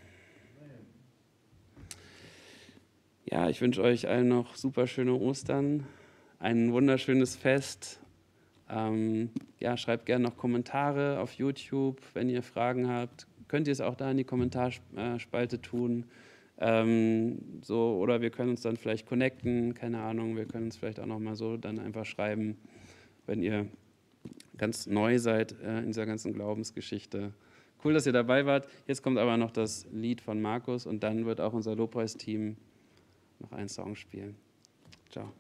Ja, ich wünsche euch allen noch super schöne Ostern, ein wunderschönes Fest. Ähm, ja, schreibt gerne noch Kommentare auf YouTube, wenn ihr Fragen habt könnt ihr es auch da in die Kommentarspalte tun. Ähm, so, oder wir können uns dann vielleicht connecten, keine Ahnung, wir können uns vielleicht auch nochmal so dann einfach schreiben, wenn ihr ganz neu seid äh, in dieser ganzen Glaubensgeschichte. Cool, dass ihr dabei wart. Jetzt kommt aber noch das Lied von Markus und dann wird auch unser Lobpreisteam noch einen Song spielen. Ciao.